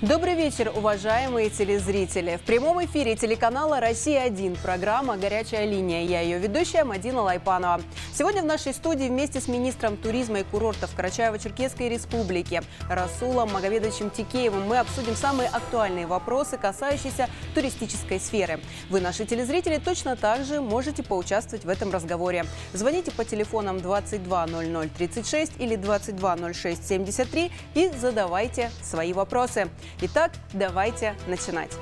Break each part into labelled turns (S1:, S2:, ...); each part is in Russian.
S1: Добрый вечер, уважаемые телезрители. В прямом эфире телеканала «Россия-1» программа «Горячая линия». Я ее ведущая Мадина Лайпанова. Сегодня в нашей студии вместе с министром туризма и курортов Карачаево-Черкесской республики Расулом Магомедовичем Тикеевым мы обсудим самые актуальные вопросы, касающиеся туристической сферы. Вы, наши телезрители, точно так же можете поучаствовать в этом разговоре. Звоните по телефонам 220036 или 220673 и задавайте свои вопросы. Итак, давайте начинать.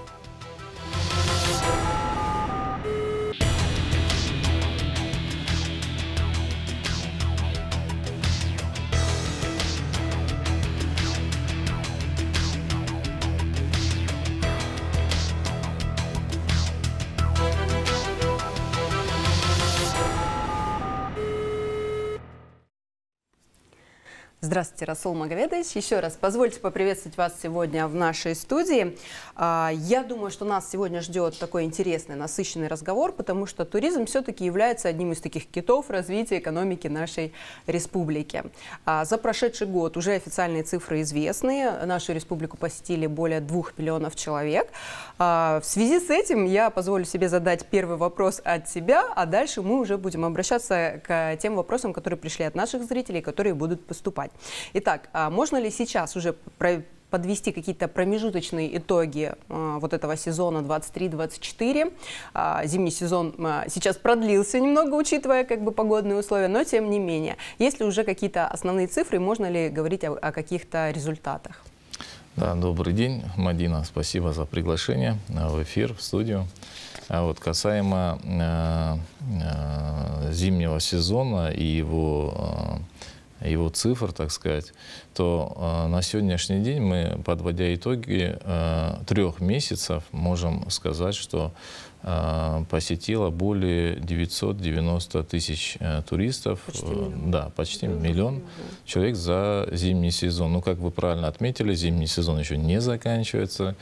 S1: Здравствуйте, Расул Магомедович. Еще раз позвольте поприветствовать вас сегодня в нашей студии. А, я думаю, что нас сегодня ждет такой интересный, насыщенный разговор, потому что туризм все-таки является одним из таких китов развития экономики нашей республики. А, за прошедший год уже официальные цифры известны. Нашу республику посетили более двух миллионов человек. А, в связи с этим я позволю себе задать первый вопрос от себя, а дальше мы уже будем обращаться к тем вопросам, которые пришли от наших зрителей, которые будут поступать. Итак, а можно ли сейчас уже подвести какие-то промежуточные итоги э, вот этого сезона 23-24. Э, а, зимний сезон э, сейчас продлился немного, учитывая как бы погодные условия, но тем не менее. Есть ли уже какие-то основные цифры, можно ли говорить о, о каких-то результатах?
S2: Да, добрый день, Мадина, спасибо за приглашение в эфир, в студию. А вот касаемо э, э, зимнего сезона и его э, его цифр, так сказать, то э, на сегодняшний день мы, подводя итоги э, трех месяцев, можем сказать, что Э, посетило более 990 тысяч э, туристов. Почти э, миллион. Да, почти миллион, человек за зимний сезон. Ну, как вы правильно отметили, зимний сезон еще не заканчивается.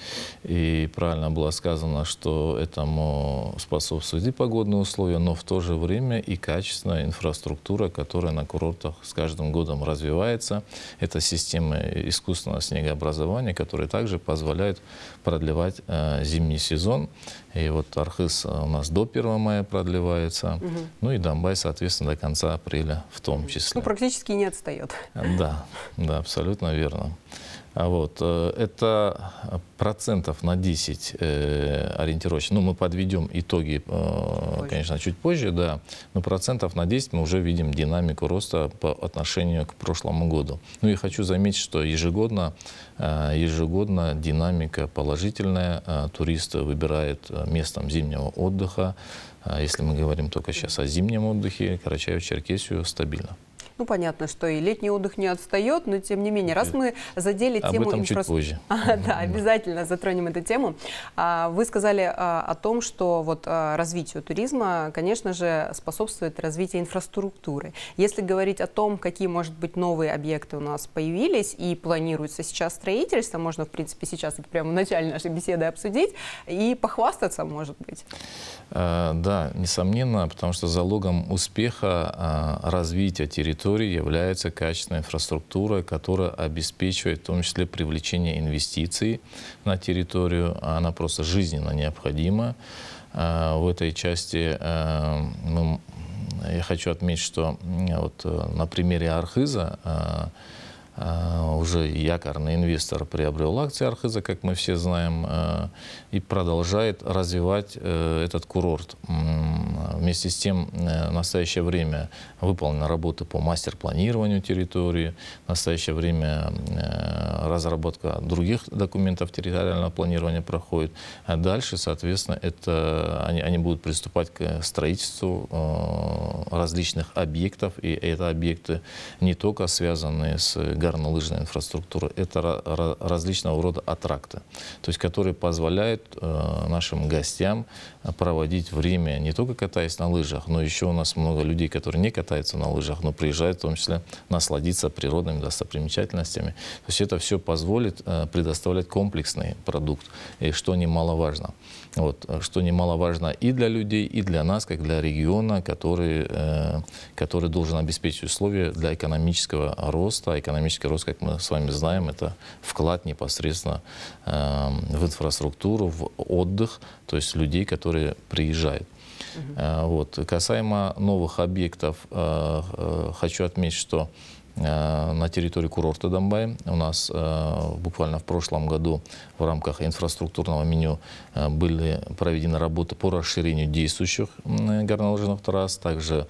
S2: И правильно было сказано, что этому способствуют и погодные условия, но в то же время и качественная инфраструктура, которая на курортах с каждым годом развивается. Это система искусственного снегообразования, которая также позволяет продлевать зимний сезон. И вот Архыз э, у нас до 1 мая продлевается, угу. ну и Донбай, соответственно, до конца апреля в том ну, числе. Ну,
S1: практически не отстает.
S2: Да, да, абсолютно верно. А вот. Э, это процентов на 10 э, ориентировочно. Ну, мы подведем итоги, э, конечно, чуть позже, да. Но процентов на 10 мы уже видим динамику роста по отношению к прошлому году. Ну и хочу заметить, что ежегодно, э, ежегодно динамика положительная. Э, туристы выбирают э, местом зимнего отдыха. Э, если мы говорим только сейчас о зимнем отдыхе, Карачаев-Черкесию стабильно.
S1: Ну, понятно, что и летний отдых не отстает, но тем не менее, раз мы задели Об тему... Об этом инфра... чуть позже. А, да, обязательно затронем эту тему. А, вы сказали а, о том, что вот а, развитию туризма, конечно же, способствует развитие инфраструктуры. Если говорить о том, какие, может быть, новые объекты у нас появились и планируется сейчас строительство, можно, в принципе, сейчас это прямо в начале нашей беседы обсудить и похвастаться, может быть.
S2: Э, да, несомненно, потому что залогом успеха а, развития территории территории является качественная инфраструктура, которая обеспечивает в том числе привлечение инвестиций на территорию. А она просто жизненно необходима. А, в этой части а, мы, я хочу отметить, что вот э, на примере Архиза а, уже якорный инвестор приобрел акции Архиза, как мы все знаем, а, и продолжает развивать э, этот курорт. А, вместе с тем, э, в настоящее время выполнена работа по мастер-планированию территории, в настоящее время э, разработка других документов территориального планирования проходит. А дальше, соответственно, это, они, они будут приступать к строительству различных объектов, и это объекты не только связанные с горнолыжная инфраструктура, это различного рода аттракты, то есть которые позволяют э, нашим гостям проводить время не только катаясь на лыжах, но еще у нас много людей, которые не катаются на лыжах, но приезжают в том числе насладиться природными достопримечательностями. То есть это все позволит э, предоставлять комплексный продукт, и что немаловажно. Вот, а что немаловажно и для людей, и для нас, как для региона, который, э, который должен обеспечить условия для экономического роста. Экономический рост, как мы с вами знаем, это вклад непосредственно э, в инфраструктуру, в отдых, то есть людей, которые приезжают. Э, вот. Касаемо новых объектов, э, э, хочу отметить, что Э, на территории курорта Донбай. У нас э, буквально в прошлом году в рамках инфраструктурного меню э, были проведены работы по расширению действующих горнолыжных трасс, также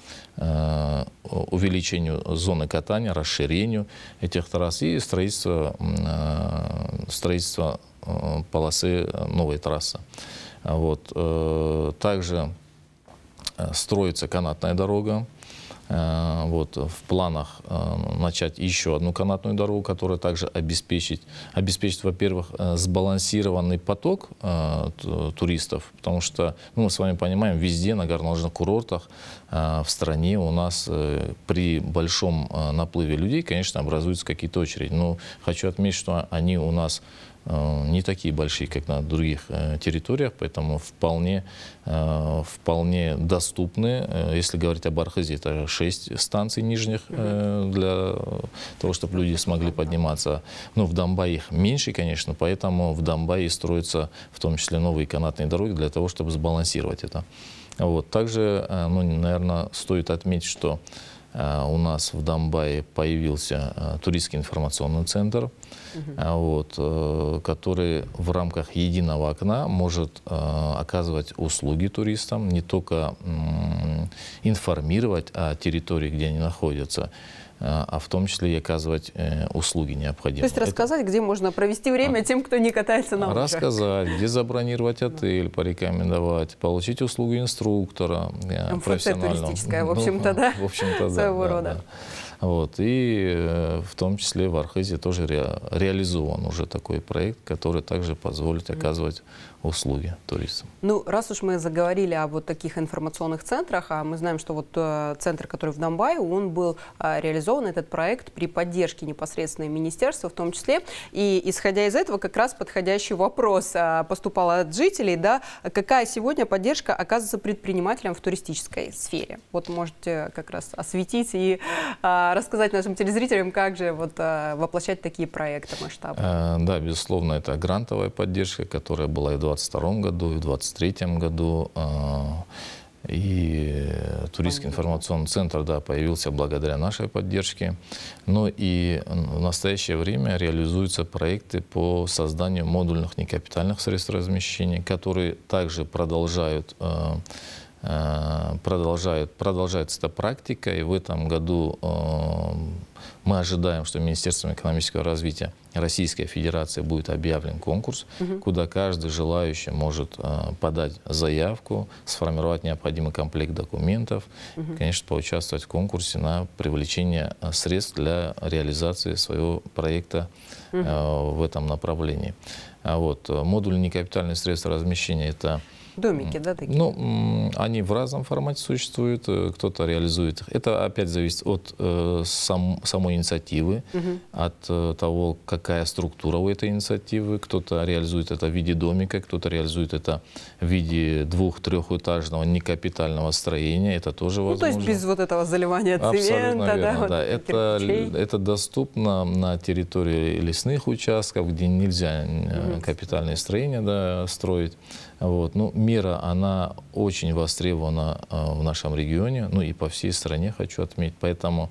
S2: увеличению зоны катания, расширению этих трасс и строительство, строительство полосы новой трассы. Вот. Также строится канатная дорога Э, вот, в планах э, начать еще одну канатную дорогу, которая также обеспечит, обеспечит во-первых, э, сбалансированный поток туристов, потому что ну, мы с вами понимаем, везде на горнолыжных курортах в стране у нас при большом наплыве людей, конечно, образуются какие-то очереди. Но хочу отметить, что они у нас Э, не такие большие, как на других э, территориях, поэтому вполне, э, вполне доступны. Если говорить об Архизе, это 6 станций нижних для того, чтобы люди смогли подниматься. Ну, в Донбай их меньше, конечно, поэтому в Донбайе строятся в том числе новые канатные дороги для того, чтобы сбалансировать это. Вот. Также, ну, наверное, стоит отметить, что у нас в Донбайе появился туристский информационный центр – а, вот, э, который в рамках единого окна может э, оказывать услуги туристам, не только информировать о территории, где они находятся, э, а в том числе и оказывать услуги необходимые. То есть рассказать,
S1: Это... где можно провести время а. тем, кто не катается на лыжах.
S2: Рассказать, где забронировать отель, порекомендовать, получить услугу инструктора МФЦ профессионального. туристическая, в ну, общем-то, ну, да? В общем-то, да. Своего да, рода. Да. Вот. И э, в том числе в Архизе тоже ре, реализован уже такой проект, который также позволит оказывать услуги туристам.
S1: Ну, раз уж мы заговорили о вот таких информационных центрах, а мы знаем, что вот э, центр, который в Донбайе, он был э, реализован, этот проект, при поддержке непосредственно министерства в том числе. И исходя из этого, как раз подходящий вопрос э, поступал от жителей, да, какая сегодня поддержка оказывается предпринимателям в туристической сфере? Вот можете э, как раз осветить и э, рассказать нашим телезрителям, как же вот э, воплощать такие проекты масштаба.
S2: Э, да, безусловно, это грантовая поддержка, которая была и в 2022 году и в 2023 году. А, и туристский информационный центр да, появился благодаря нашей поддержке. Но ну и в настоящее время реализуются проекты по созданию модульных некапитальных средств размещения, которые также продолжают а, Э, продолжает, продолжается эта практика, и в этом году э, мы ожидаем, что Министерством экономического развития Российской Федерации будет объявлен конкурс, угу. куда каждый желающий может э, подать заявку, сформировать необходимый комплект документов, угу. и, конечно, поучаствовать в конкурсе на привлечение средств для реализации своего проекта угу. в этом направлении. А вот. Модуль некапитальные средства размещения – это
S1: Домики, да, такие? Ну,
S2: они в разном формате существуют, э, кто-то реализует их. Это опять зависит от э, сам, самой инициативы, угу. от э, того, какая структура у этой инициативы. Кто-то реализует это в виде домика, кто-то реализует это в виде двух-трехэтажного некапитального строения. Это тоже возможно. Ну, то есть без
S1: вот этого заливания цемента, Абсолютно да? Верно, вот Это,
S2: это доступно на территории лесных участков, где нельзя угу. капитальные строения да, строить. Вот. Ну, мера, она очень востребована а, в нашем регионе, ну и по всей стране, хочу отметить. Поэтому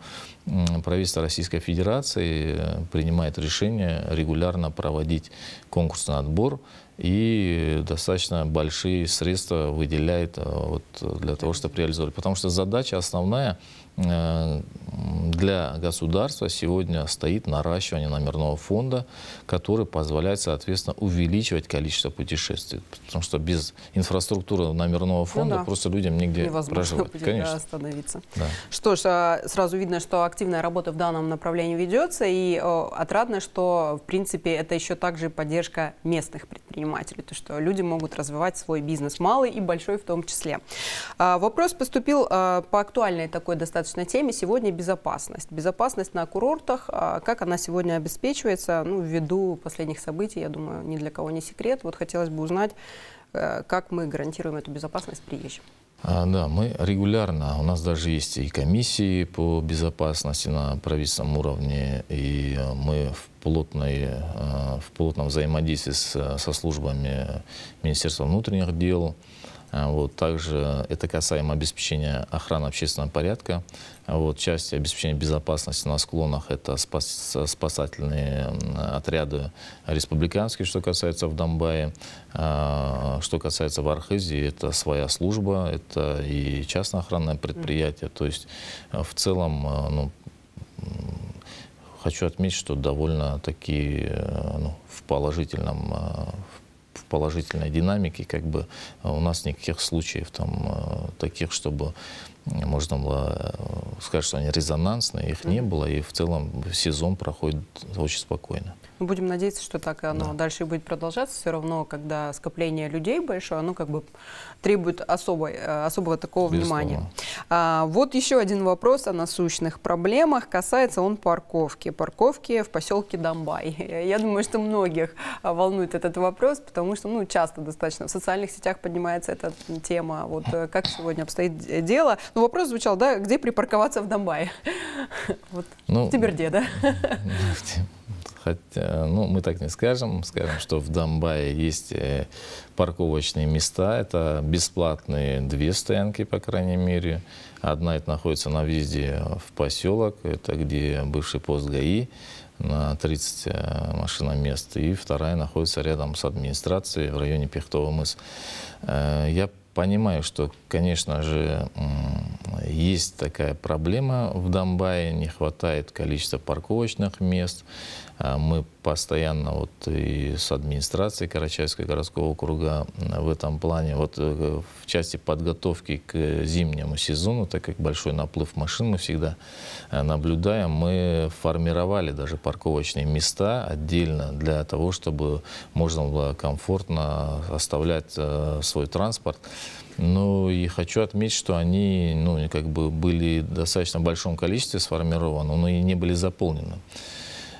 S2: правительство Российской Федерации э, принимает решение регулярно проводить конкурсный отбор и достаточно большие средства выделяет а, вот, для того, чтобы реализовать. Потому что задача основная – Э, для государства сегодня стоит наращивание номерного фонда, который позволяет, соответственно, увеличивать количество путешествий. Потому что без инфраструктуры номерного ну фонда ну, да. просто людям негде Невозможно проживать. Конечно.
S1: остановиться. Да. Что ж, а, сразу видно, что активная работа в данном направлении ведется, и э, отрадно, что, в принципе, это еще также поддержка местных предпринимателей, то, что люди могут развивать свой бизнес, малый и большой в том числе. А, вопрос поступил э, по актуальной такой достаточно достаточно теме сегодня безопасность. Безопасность на курортах, а, как она сегодня обеспечивается, ну, ввиду последних событий, я думаю, ни для кого не секрет. Вот хотелось бы узнать, э, как мы гарантируем эту безопасность приезжим.
S2: А, да, мы регулярно, у нас даже есть и комиссии по безопасности на правительственном уровне, и э, мы в, плотной, э, в плотном взаимодействии с, со службами Министерства внутренних дел, а, вот, также это касаемо обеспечения охраны общественного порядка. А, вот, часть обеспечения безопасности на склонах – это спас, спасательные отряды республиканские, что касается в Донбайе. А, что касается в Архизе, это своя служба, это и частное охранное предприятие. То есть а, в целом ну, хочу отметить, что довольно-таки э, ну, в положительном положительной динамики, как бы э, у нас никаких случаев там э, таких, чтобы э, можно было сказать, что они резонансные, их не было, и в целом сезон проходит очень спокойно.
S1: Но ну, будем надеяться, что так оно да. дальше будет продолжаться. Все равно, когда скопление людей большое, оно как бы требует особой, э, особого такого Безусловно. внимания. А, вот еще один вопрос о насущных проблемах. Касается он парковки. Парковки в поселке Домбай. Я думаю, что многих э, волнует этот вопрос, потому что ну, часто достаточно в социальных сетях поднимается эта тема. Вот э, как сегодня обстоит дело. Ну вопрос звучал, да, где припарковаться в Домбае?
S2: Вот ну, в
S1: Тиберде, да?
S2: Хотя, ну, мы так не скажем. Скажем, что в Донбае есть э, парковочные места. Это бесплатные две стоянки, по крайней мере. Одна это находится на въезде в поселок. Это где бывший пост ГАИ на 30 э, машиномест. И вторая находится рядом с администрацией в районе Пехтовый мыс. Э, я понимаю, что конечно же, есть такая проблема в Донбайе, не хватает количества парковочных мест. А, мы постоянно вот и с администрацией Карачаевского городского округа в этом плане, вот э, в части подготовки к зимнему сезону, так как большой наплыв машин мы всегда э, наблюдаем, мы формировали даже парковочные места отдельно для того, чтобы можно было комфортно оставлять э, свой транспорт. Ну и хочу отметить, что они ну, как бы были в достаточно большом количестве сформированы, но и не были заполнены.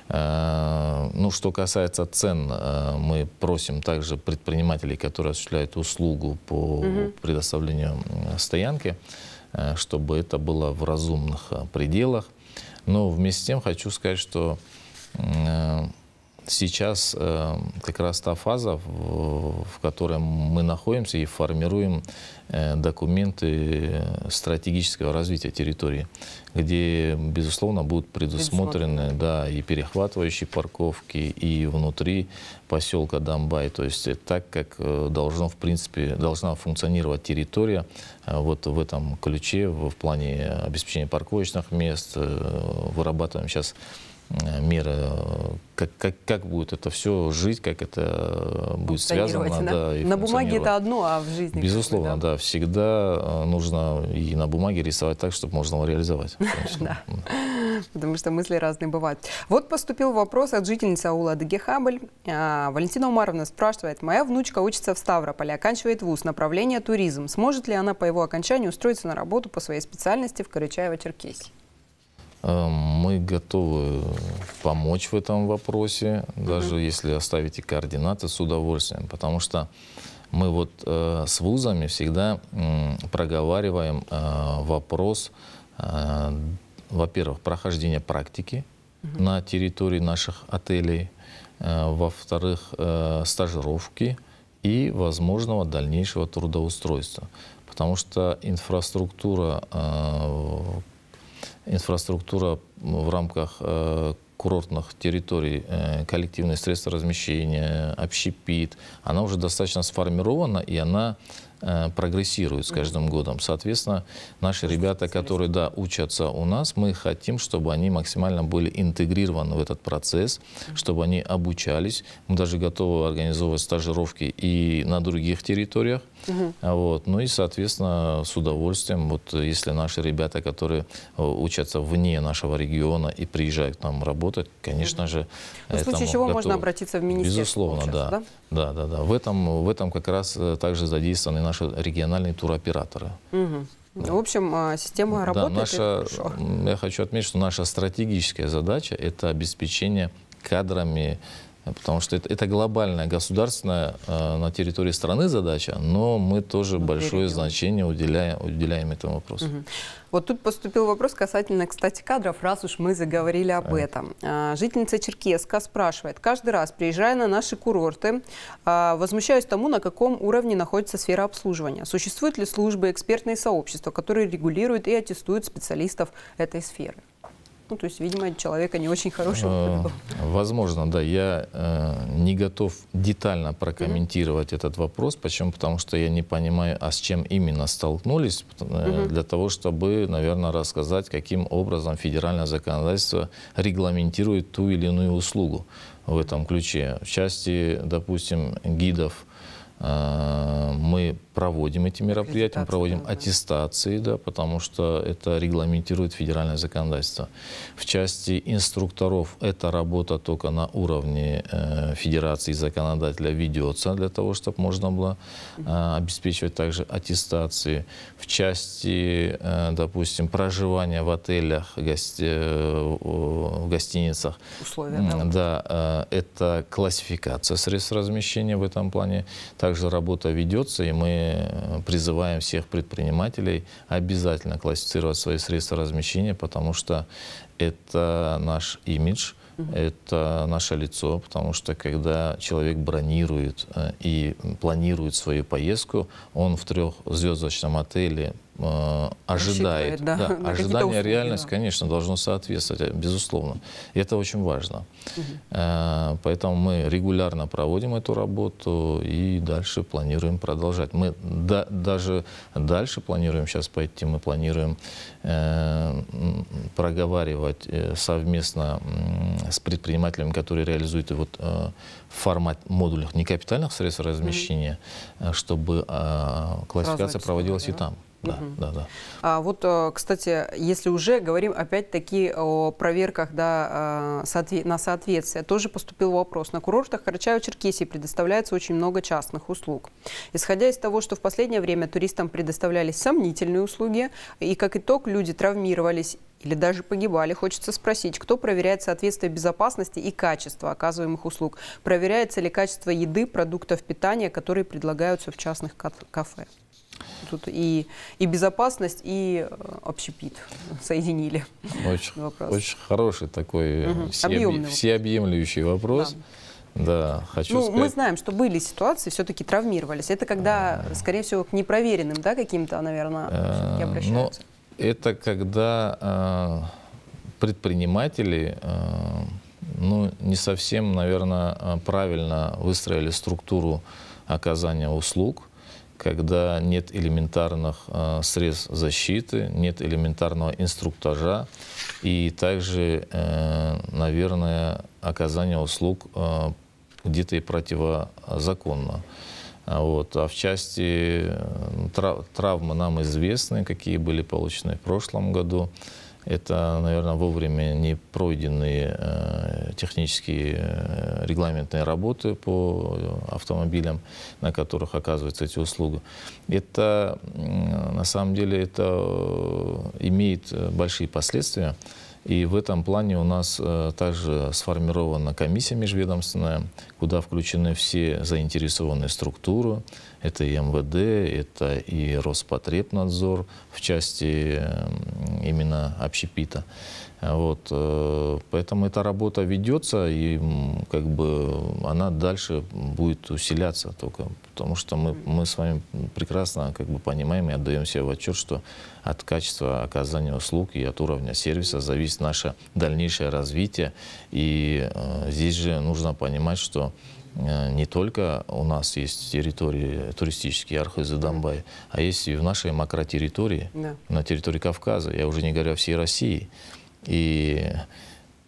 S2: А, ну, что касается цен, а, мы просим также предпринимателей, которые осуществляют услугу по угу. предоставлению стоянки, а, чтобы это было в разумных пределах. Но вместе с тем хочу сказать, что сейчас э, как раз та фаза, в, которой мы находимся и формируем э, документы стратегического развития территории, где, безусловно, будут предусмотрены да, и перехватывающие парковки, и внутри поселка Дамбай. То есть так, как э, должно, в принципе, должна функционировать территория вот в этом ключе, в плане обеспечения парковочных мест. Вырабатываем сейчас Э, меры, э, как, как, как будет это все жить, как это э, будет связано. Да, да и на бумаге это
S1: одно, а в жизни...
S2: Безусловно, да. да. Всегда нужно и на бумаге рисовать так, чтобы можно было реализовать.
S1: Потому что мысли разные бывают. Вот поступил вопрос от жительницы аула Адыгехабль. А, Валентина Умаровна спрашивает. Моя внучка учится в Ставрополе, оканчивает вуз, направление туризм. Сможет ли она по его окончанию устроиться на работу по своей специальности в Карачаево-Черкесии?
S2: Эм, мы готовы помочь в этом вопросе, даже угу. если оставите координаты с удовольствием, потому что мы вот э, с вузами всегда э, проговариваем э, вопрос, э, во-первых, прохождения практики угу. на территории наших отелей, э, во-вторых, э, стажировки и возможного дальнейшего трудоустройства. Потому что инфраструктура э, инфраструктура ну, в рамках э, курортных территорий, э, коллективные средства размещения, общепит, она уже достаточно сформирована, и она э, прогрессирует с каждым годом. Соответственно, наши ребята, которые да, учатся у нас, мы хотим, чтобы они максимально были интегрированы в этот процесс, чтобы они обучались. Мы даже готовы организовывать стажировки и на других территориях, Угу. Вот. Ну и, соответственно, с удовольствием, вот если наши ребята, которые э, учатся вне нашего региона и приезжают к нам работать, конечно угу. же... в случае чего готов... можно
S1: обратиться в министерство? Безусловно, да. да.
S2: Да, да, да. В этом, в этом как раз э, также задействованы наши региональные туроператоры.
S1: Угу. В общем, а, система работает. Да, наша,
S2: я хочу отметить, что наша стратегическая задача – это обеспечение кадрами потому что это, это глобальная государственная э, на территории страны задача, но мы тоже Внутри большое регион. значение уделяем, уделяем этому вопросу. Угу.
S1: Вот тут поступил вопрос касательно, кстати, кадров, раз уж мы заговорили об а. этом. жительница Черкеска спрашивает, каждый раз, приезжая на наши курорты, а, возмущаюсь тому, на каком уровне находится сфера обслуживания. Существуют ли службы, экспертные сообщества, которые регулируют и аттестуют специалистов этой сферы? Ну, то есть, видимо, человека не очень хорошего.
S2: Э, возможно, да. Я э, не готов детально прокомментировать mm -hmm. этот вопрос. Почему? Потому что я не понимаю, а с чем именно столкнулись, mm -hmm. для того, чтобы, наверное, рассказать, каким образом федеральное законодательство регламентирует ту или иную услугу в этом ключе. В части, допустим, гидов, мы проводим эти мероприятия, мы проводим да. аттестации, да, потому что это регламентирует федеральное законодательство. В части инструкторов эта работа только на уровне э, федерации законодателя ведется для того, чтобы можно было э, обеспечивать также аттестации. В части, э, допустим, проживания в отелях, в гостиницах,
S1: Условия, да,
S2: да это классификация средств размещения в этом плане. Также также работа ведется, и мы э, призываем всех предпринимателей обязательно классифицировать свои средства размещения, потому что это наш имидж, это наше лицо, потому что когда человек бронирует э, и планирует свою поездку, он в трехзвездочном отеле Э, ожидает. Да, да, ожидание, реальность, конечно, должно соответствовать, э, безусловно. И это очень важно. Угу. поэтому мы регулярно проводим эту работу и дальше планируем продолжать. Мы да, даже дальше планируем сейчас пойти, мы планируем э, проговаривать совместно с предпринимателями, которые реализуют вот, э, формат модульных, некапитальных средств размещения, угу. чтобы э, классификация проводилась да? и там
S1: да, да, да. А вот, э, кстати, если уже говорим опять-таки о проверках да, э, на соответствие, тоже поступил вопрос. На курортах Карачаево-Черкесии предоставляется очень много частных услуг. Исходя из того, что в последнее время туристам предоставлялись сомнительные услуги, и как итог люди травмировались или даже погибали, хочется спросить, кто проверяет соответствие безопасности и качества оказываемых услуг? Проверяется ли качество еды, продуктов питания, которые предлагаются в частных кафе? Тут и, и безопасность, и э, общепит соединили. Очень,
S2: очень хороший такой угу. всеобъ... всеобъемлющий вопрос. Да. Да, хочу ну, сказать. Мы
S1: знаем, что были ситуации, все-таки травмировались. Это когда, а. скорее всего, к непроверенным, да, каким-то, наверное, э, все ну, обращаются.
S2: Но это когда э, предприниматели, э, ну, не совсем, наверное, правильно выстроили структуру оказания услуг когда нет элементарных э, средств защиты, нет элементарного инструктажа и также, э, наверное, оказание услуг э, где-то и противозаконно. А вот. А в части э, трав травмы нам известны, какие были получены в прошлом году. Это, наверное, вовремя не пройденные э, технические э, регламентные работы по автомобилям, на которых оказываются эти услуги. Это, на самом деле, это э, имеет большие последствия. И в этом плане у нас также сформирована комиссия межведомственная, куда включены все заинтересованные структуры, это и МВД, это и Роспотребнадзор в части именно общепита. Вот, э, поэтому эта работа ведется, и как бы она дальше будет усиляться только, потому что мы, мы с вами прекрасно как бы понимаем и отдаем себе в отчет, что от качества оказания услуг и от уровня сервиса зависит наше дальнейшее развитие. И э, здесь же нужно понимать, что Э, не только у нас есть территории э, туристические, Архыз и Донбай, а есть и в нашей макротерритории, да. на территории Кавказа, я уже не говорю о всей России. И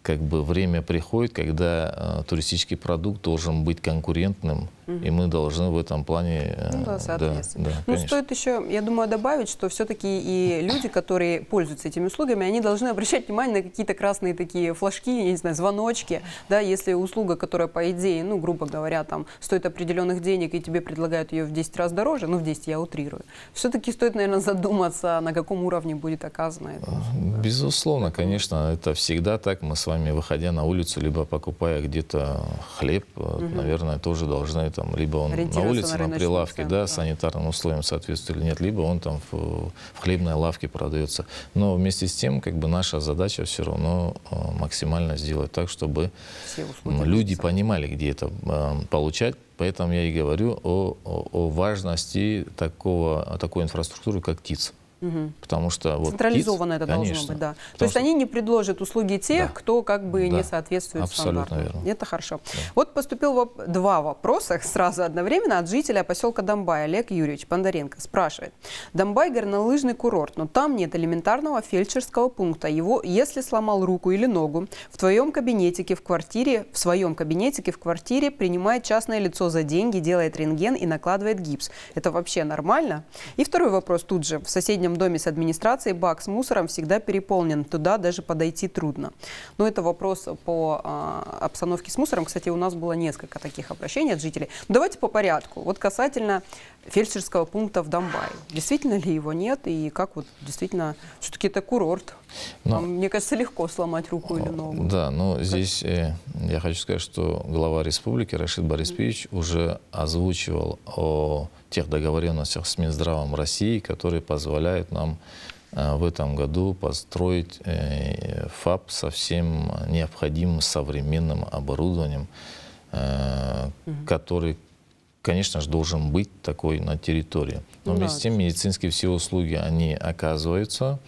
S2: как бы время приходит, когда э, туристический продукт должен быть конкурентным и мы должны в этом плане... Э, ну да, соответственно. Да, да, ну,
S1: стоит еще, я думаю, добавить, что все-таки и люди, которые пользуются этими услугами, они должны обращать внимание на какие-то красные такие флажки, я не знаю, звоночки. Да, если услуга, которая, по идее, ну, грубо говоря, там, стоит определенных денег, и тебе предлагают ее в 10 раз дороже, ну, в 10 я утрирую, все-таки стоит, наверное, задуматься, на каком уровне будет оказано это.
S2: Э, безусловно, конечно, это всегда так. Мы с вами, выходя на улицу, либо покупая где-то хлеб, угу. наверное, тоже должны это там, либо он на улице, на, прилавке, да, санитарным условиям соответствует или нет, либо он там в, в хлебной лавке продается. Но вместе с тем, как бы наша задача все равно э, максимально сделать так, чтобы люди понимали, где это э, получать. Поэтому я и говорю о, о, о важности такого, такой инфраструктуры, как ТИЦ. Угу. Потому что вот Централизованно птиц, это конечно, должно быть, да. То есть что... они
S1: не предложат услуги тех, да. кто как бы да. не соответствует Абсолютно стандартам. Верно. Это хорошо. Да. Вот поступил воп... два вопроса сразу одновременно от жителя поселка Домбай. Олег Юрьевич Пандаренко спрашивает. Домбай горнолыжный курорт, но там нет элементарного фельдшерского пункта. Его, если сломал руку или ногу, в твоем кабинетике в квартире, в своем кабинетике в квартире принимает частное лицо за деньги, делает рентген и накладывает гипс. Это вообще нормально? И второй вопрос тут же. В соседнем соседнем доме с администрацией бак с мусором всегда переполнен, туда даже подойти трудно. Но это вопрос по э, обстановке с мусором. Кстати, у нас было несколько таких обращений от жителей. Ну, давайте по порядку. Вот касательно фельдшерского пункта в Донбайе. Действительно ли его нет? И как вот действительно, все-таки это курорт. Но, мне кажется, легко сломать руку или ногу.
S2: Да, но как? здесь э, я хочу сказать, что глава республики Рашид Борисович mm -hmm. уже озвучивал о тех договоренностях с Минздравом России, которые позволяют нам э, в этом году построить э, ФАП со всем необходимым современным оборудованием, э, который, конечно же, должен быть такой на территории. Но ну вместе с тем медицинские все услуги, они оказываются.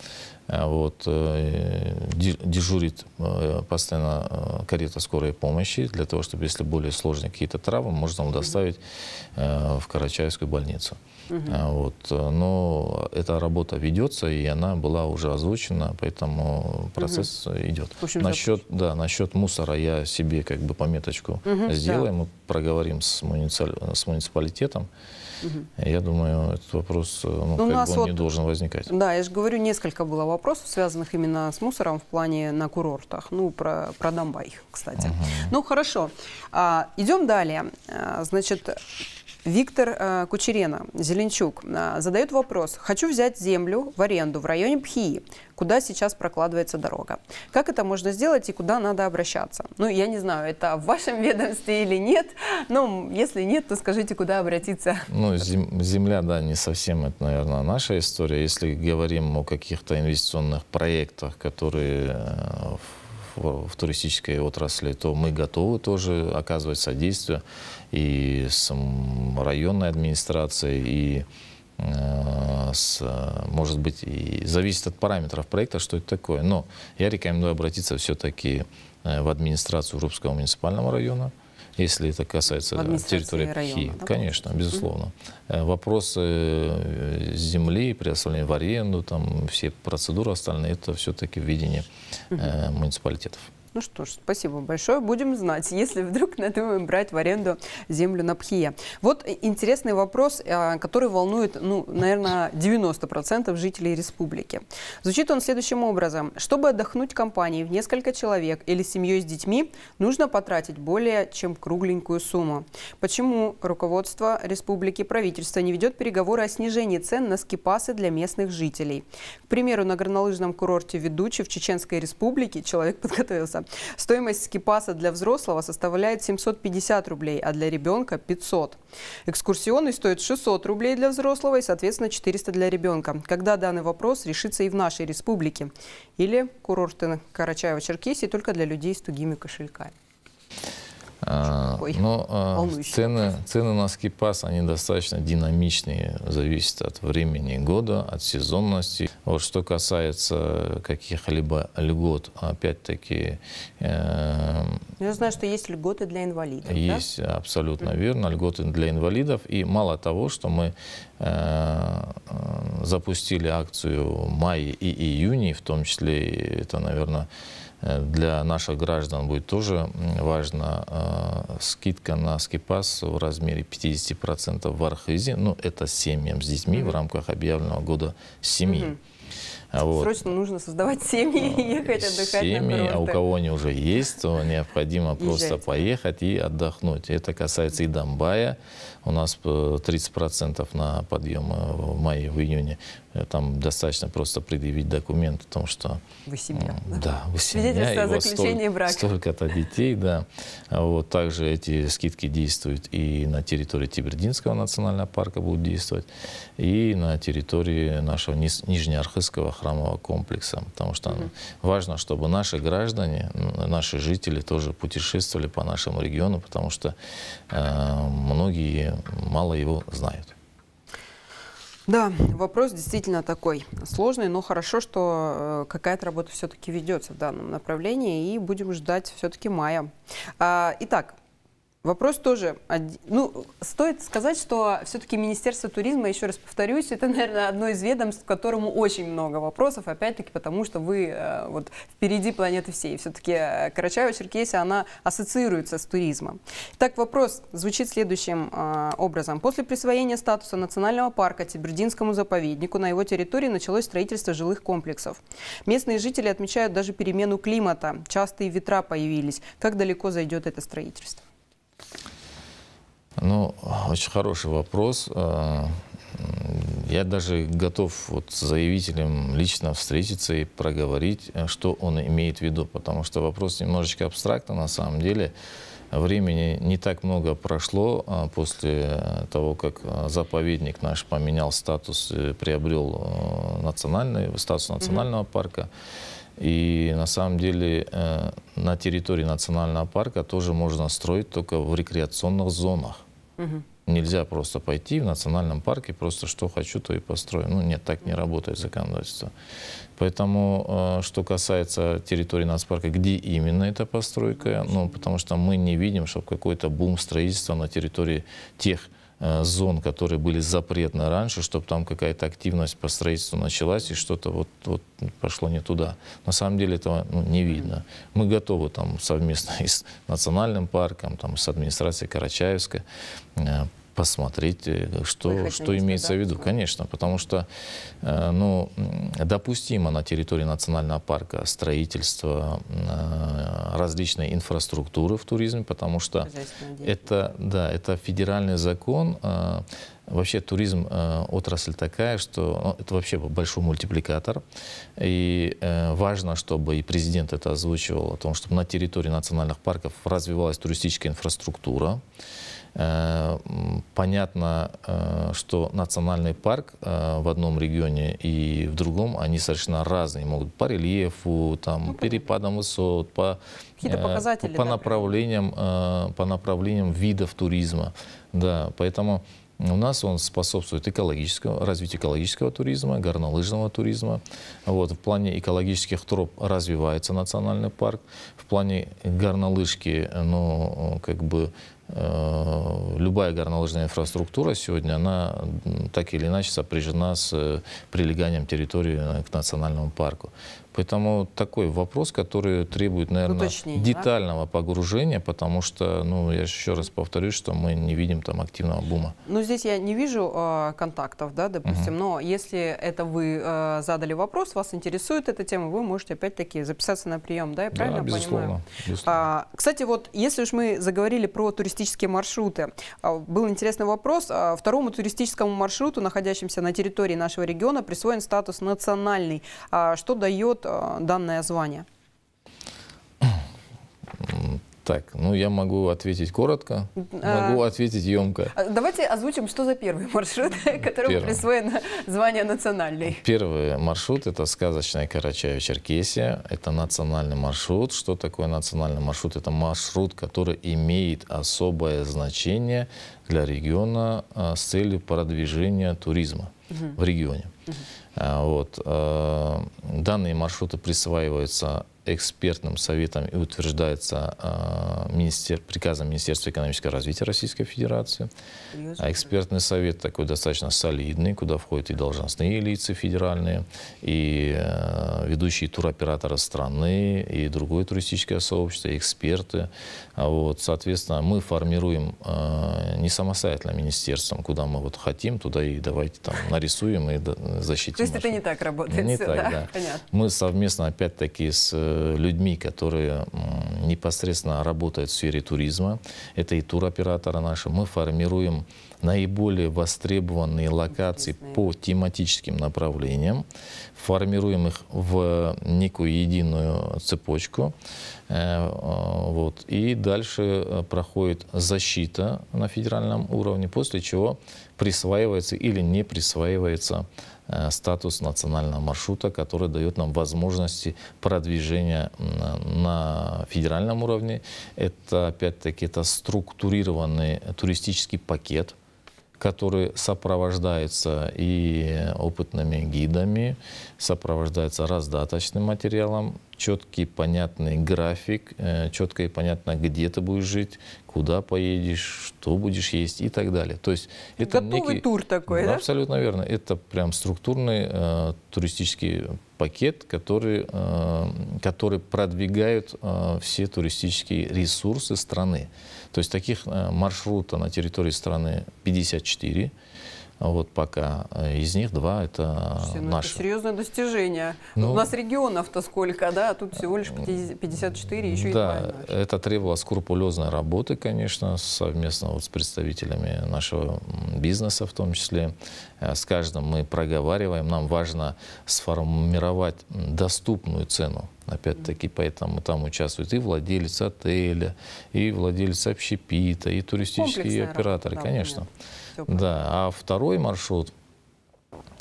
S2: Э, вот, э, дежурит э, постоянно карета скорой помощи для того, чтобы, если более сложные какие-то травмы, можно его доставить в Карачаевскую больницу. Угу. Вот. Но эта работа ведется, и она была уже озвучена, поэтому процесс угу. идет. В общем, насчет, да, насчет мусора я себе как бы пометочку угу, сделаем, да. мы проговорим с, муници... с муниципалитетом. Угу. Я думаю, этот вопрос э, ну, ну, как нас бы он вот, не должен возникать.
S1: Да, я же говорю, несколько было вопросов, связанных именно с мусором в плане на курортах. Ну, про, про Донбай, кстати. Угу. Ну, хорошо. А, идем далее. А, значит, Виктор э, Кучерена, Зеленчук, э, задает вопрос. Хочу взять землю в аренду в районе Пхии, куда сейчас прокладывается дорога. Как это можно сделать и куда надо обращаться? Ну, я не знаю, это в вашем ведомстве или нет. Но если нет, то скажите, куда обратиться.
S2: Ну, земля, да, не совсем это, наверное, наша история. Если говорим о каких-то инвестиционных проектах, которые э, в, в туристической отрасли, то мы готовы тоже оказывать содействие и с районной администрацией, и э, с, э, может быть, и зависит от параметров проекта, что это такое. Но я рекомендую обратиться все-таки э, в администрацию Рубского муниципального района, если это касается территории района, Пхи. Да? Конечно, безусловно. Вопросы земли, предоставления в аренду, там, все процедуры остальные, это все-таки введение mm муниципалитетов.
S1: Ну что ж, спасибо большое. Будем знать, если вдруг надумаем брать в аренду землю на Пхие. Вот интересный вопрос, э, который волнует, ну, наверное, 90% жителей республики. Звучит он следующим образом. Чтобы отдохнуть компанией в несколько человек или семьей с детьми, нужно потратить более чем кругленькую сумму. Почему руководство республики, правительство не ведет переговоры о снижении цен на скипасы для местных жителей? К примеру, на горнолыжном курорте Ведучи в Чеченской республике человек подготовился месяца. Стоимость скипаса для взрослого составляет 750 рублей, а для ребенка 500. Экскурсионный стоит 600 рублей для взрослого и, соответственно, 400 для ребенка. Когда данный вопрос решится и в нашей республике? Или курорты Карачаева-Черкесии только для людей с тугими кошельками? А, Ой,
S2: Но а, цены, цены на скипас, они достаточно динамичные, зависят от времени года, от сезонности. Вот что касается каких-либо льгот, опять-таки... Э,
S1: ну, Я знаю, что есть льготы для инвалидов, Есть,
S2: да? абсолютно mm -hmm. верно, льготы для инвалидов. И мало того, что мы э, запустили акцию в мае и июне, в том числе, это, наверное, Э, для наших граждан будет тоже важно э, скидка на скипас в размере 50% в Архизе. Ну, это семьям с детьми mm -hmm. в рамках объявленного года семьи. Mm -hmm. А вот.
S1: Срочно нужно создавать семьи и ну, ехать отдыхать семьи, на курорты. а у кого
S2: они уже есть, то необходимо просто поехать и отдохнуть. Это касается и Донбая. У нас 30% э, на подъем в мае, в июне. Э, там достаточно просто предъявить документ о том, что...
S1: Вы семья. Да,
S2: вы семья. Свидетельство о заключении столь, брака. Столько-то детей, да. А вот также эти скидки действуют и на территории Тибердинского национального парка будут действовать, и на территории нашего Нижнеархызского храмового комплекса, потому что угу. важно, чтобы наши граждане, ну, наши жители тоже путешествовали по нашему региону, потому что э, многие мало его знают.
S1: Да, вопрос действительно такой сложный, но хорошо, что э, какая-то работа все-таки ведется в данном направлении, и будем ждать все-таки мая. А, итак, Вопрос тоже. Ну, стоит сказать, что все-таки Министерство туризма, еще раз повторюсь, это, наверное, одно из ведомств, к которому очень много вопросов, опять-таки, потому что вы э, вот впереди планеты всей. Все-таки э, Карачаево-Черкесия, она ассоциируется с туризмом. Так вопрос звучит следующим э, образом. После присвоения статуса национального парка Тибердинскому заповеднику на его территории началось строительство жилых комплексов. Местные жители отмечают даже перемену климата. Частые ветра появились. Как далеко зайдет это строительство?
S2: Ну, очень хороший вопрос. А, я даже готов вот с заявителем лично встретиться и проговорить, э, что он имеет в виду, потому что вопрос немножечко абстрактно на самом деле. Времени не так много прошло а, после того, как э, заповедник наш поменял статус, приобрел э, национальный, статус национального mm -hmm. парка. И на самом деле э, на территории национального парка тоже можно строить только в рекреационных зонах. Угу. Нельзя просто пойти в национальном парке, просто что хочу, то и построю. Ну нет, так не работает законодательство. Поэтому, э, что касается территории нацпарка, где именно эта постройка, ну потому что мы не видим, чтобы какой-то бум строительства на территории тех Э, зон, которые были запретны раньше, чтобы там какая-то активность по строительству началась и что-то вот, вот пошло не туда. На самом деле этого ну, не видно. Мы готовы там совместно и с национальным парком, там, с администрацией Карачаевска э, посмотреть, э, что, что имеется да? в виду, конечно, потому что э, ну, допустимо на территории национального парка строительство э, различной инфраструктуры в туризме, потому что это, да, это федеральный закон, Вообще туризм отрасль такая, что ну, это вообще большой мультипликатор. И важно, чтобы и президент это озвучивал, о том, чтобы на территории национальных парков развивалась туристическая инфраструктура. Э, понятно, э, что национальный парк э, в одном регионе и в другом, они совершенно разные. Могут по рельефу, там, ну, перепадам высот, по, показатели, по, да, направлениям, по направлениям видов туризма. Да, поэтому у нас он способствует экологическому, развитию экологического туризма, горнолыжного туризма. Вот, в плане экологических троп развивается национальный парк. В плане горнолыжки, ну, как бы Э, любая горнолыжная инфраструктура сегодня, она так или иначе сопряжена с э, прилеганием территории э, к национальному парку. Поэтому такой вопрос, который требует, наверное, Уточнение, детального да? погружения, потому что, ну, я еще раз повторюсь, что мы не видим там активного бума.
S1: Ну, здесь я не вижу э, контактов, да, допустим, угу. но если это вы э, задали вопрос, вас интересует эта тема, вы можете опять-таки записаться на прием, да, я правильно да, безусловно, понимаю? Безусловно. А, кстати, вот если уж мы заговорили про туристические маршруты, а, был интересный вопрос. второму туристическому маршруту, находящемуся на территории нашего региона, присвоен статус национальный, а, что дает Э, данное звание?
S2: Так, ну я могу ответить коротко, а, могу ответить емко.
S1: Э, давайте озвучим, что за первый маршрут, которому первый. присвоено звание национальный.
S2: Первый маршрут – это сказочная Карачаево-Черкесия. Это национальный маршрут. Что такое национальный маршрут? Это маршрут, который имеет особое значение для региона с целью продвижения туризма угу. в регионе. Угу. А, вот. Э, данные маршруты присваиваются экспертным советом и утверждается э, министер, приказом Министерства экономического развития Российской Федерации. А экспертный совет такой достаточно солидный, куда входят и должностные лица федеральные, и э, ведущие туроператоры страны, и другое туристическое сообщество, и эксперты. А вот, соответственно, мы формируем э, не самостоятельно министерством, куда мы вот хотим, туда и давайте там нарисуем и защитим. То есть
S1: это не так работает? Не так, да.
S2: Мы совместно, опять-таки, с э, людьми, которые непосредственно работают в сфере туризма. Это и туроператоры наши. Мы формируем наиболее востребованные локации по тематическим направлениям, формируем их в некую единую цепочку. Э, э, вот. И дальше э, проходит защита на федеральном уровне, после чего присваивается или не присваивается Э, статус национального маршрута, который дает нам возможности продвижения на федеральном уровне. Это опять-таки это структурированный туристический пакет, который сопровождается и опытными гидами, сопровождается раздаточным материалом, четкий, понятный график, э, четко и понятно, где ты будешь жить, куда поедешь, что будешь есть и так далее. То есть это Готовый некий, тур такой, да? Абсолютно верно. Это прям структурный э, туристический пакет, который, э, который продвигают э, все туристические ресурсы страны. То есть таких э, маршрутов на территории страны 54. Вот пока э, из них два это ну наши. Это
S1: серьезное достижение. Ну, У нас регионов-то сколько, да, а тут всего лишь 54, еще да,
S2: и Да, это требовало скрупулезной работы, конечно, совместно вот с представителями нашего бизнеса в том числе. Э, с каждым мы проговариваем. Нам важно сформировать доступную цену опять-таки, поэтому там участвуют и владелец отеля, и владелец общепита, и туристические операторы, да, конечно. Да, а второй маршрут,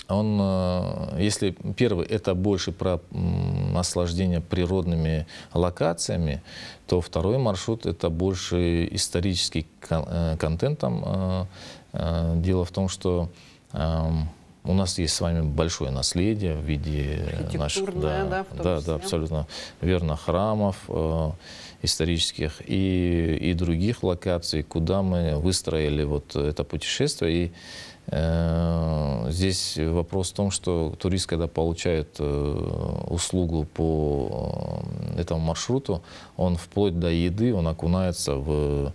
S2: он, э, если первый это больше про наслаждение природными локациями, то второй маршрут это больше исторический э, контентом. Э, дело в том, что эм, у нас есть с вами большое наследие в виде наших... Да, да, в да, да, абсолютно верно, храмов э, исторических и, и других локаций, куда мы выстроили вот это путешествие. И э, Здесь вопрос в том, что турист, когда получает э, услугу по э, этому маршруту, он вплоть до еды, он окунается в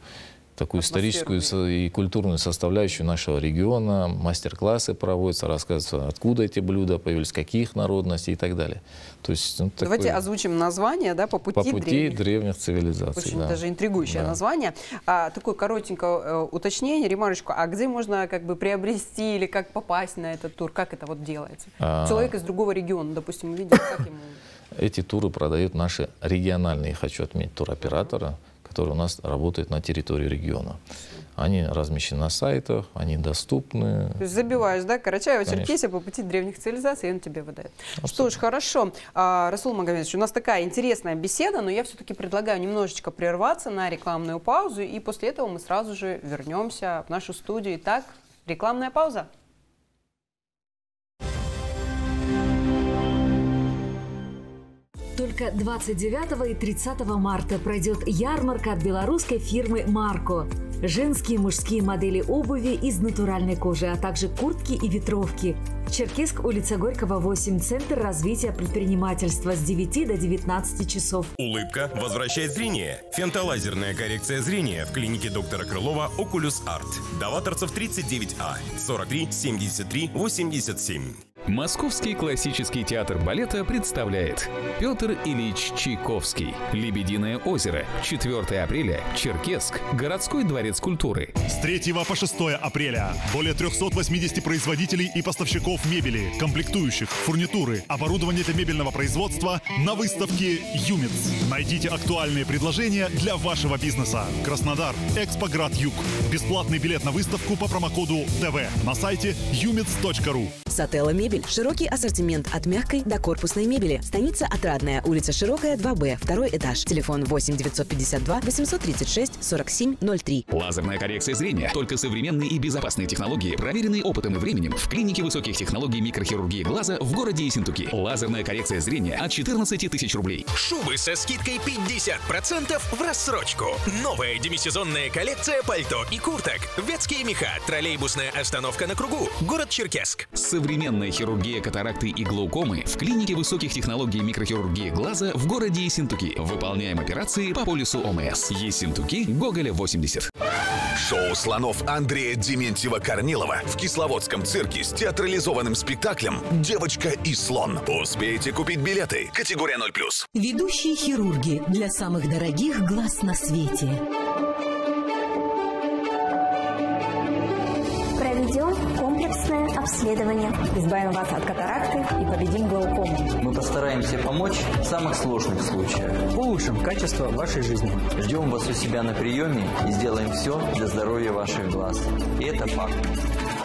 S2: такую историческую и культурную составляющую нашего региона. Мастер-классы проводятся, рассказывается, откуда эти блюда появились, каких народностей и так далее. То есть, ну, такой... Давайте
S1: озвучим название, да, по пути, по пути древних.
S2: древних цивилизаций. Очень да. даже
S1: интригующее да. название. А, такое коротенькое э, уточнение, ремарочку, а где можно как бы приобрести или как попасть на этот тур? Как это вот делается? А... Человек из другого региона, допустим, увидел, как ему...
S2: Эти туры продают наши региональные, хочу отметить, туроператоры. Uh -huh которые у нас работают на территории региона. Они размещены на сайтах, они доступны.
S1: Забиваешь, да, Карачаева, Черкесия по пути древних цивилизаций, и он тебе выдает. Абсолютно. Что ж, хорошо. А, Расул Магомедович, у нас такая интересная беседа, но я все-таки предлагаю немножечко прерваться на рекламную паузу, и после этого мы сразу же вернемся в нашу студию. Итак, рекламная пауза.
S2: только 29 и 30 марта пройдет ярмарка от белорусской фирмы «Марко». Женские и мужские модели обуви из натуральной кожи, а также куртки и ветровки. Черкесск, улица Горького, 8, Центр развития предпринимательства с 9 до 19 часов.
S1: Улыбка возвращает зрение. Фентолазерная коррекция зрения в клинике доктора Крылова
S2: Окулюс Арт. Доваторцев 39А, 43 73 87. Московский классический театр балета представляет Петр Ильич Чайковский «Лебединое озеро» 4 апреля, Черкесск, городской дворец культуры. С 3 по 6 апреля более 380 производителей и поставщиков мебели,
S1: комплектующих, фурнитуры, оборудования для мебельного производства на выставке «Юмец». Найдите актуальные предложения для вашего бизнеса. Краснодар, Экспоград Юг. Бесплатный билет на выставку по промокоду ТВ на сайте юмец.ру. Сателла мебель мебель. Широкий ассортимент от мягкой до корпусной мебели. Станица Отрадная, улица Широкая, 2Б, второй этаж. Телефон 8 952 836 47 03.
S2: Лазерная коррекция зрения. Только современные и безопасные технологии, проверенные опытом и временем в клинике высоких технологий микрохирургии глаза в городе Ессентуки. Лазерная коррекция зрения от 14 тысяч рублей. Шубы со
S1: скидкой 50% в рассрочку. Новая демисезонная коллекция пальто и курток. Ветские меха, троллейбусная остановка на кругу. Город Черкесск. Современная
S2: хирургия хирургия катаракты и глаукомы в клинике высоких технологий микрохирургии глаза в городе Ессентуки. Выполняем операции по полису ОМС. Ессентуки, Гоголя 80.
S1: Шоу слонов Андрея Дементьева-Корнилова в Кисловодском цирке с театрализованным спектаклем «Девочка и слон». Успейте купить билеты. Категория 0+. Ведущие хирурги для самых дорогих глаз на свете. обследования, избавим вас от катаракты и победим глаукому.
S2: Мы постараемся помочь в самых сложных случаях.
S1: Улучшим качество вашей жизни.
S2: Ждем вас у себя на приеме и сделаем все для здоровья ваших глаз. И это факт.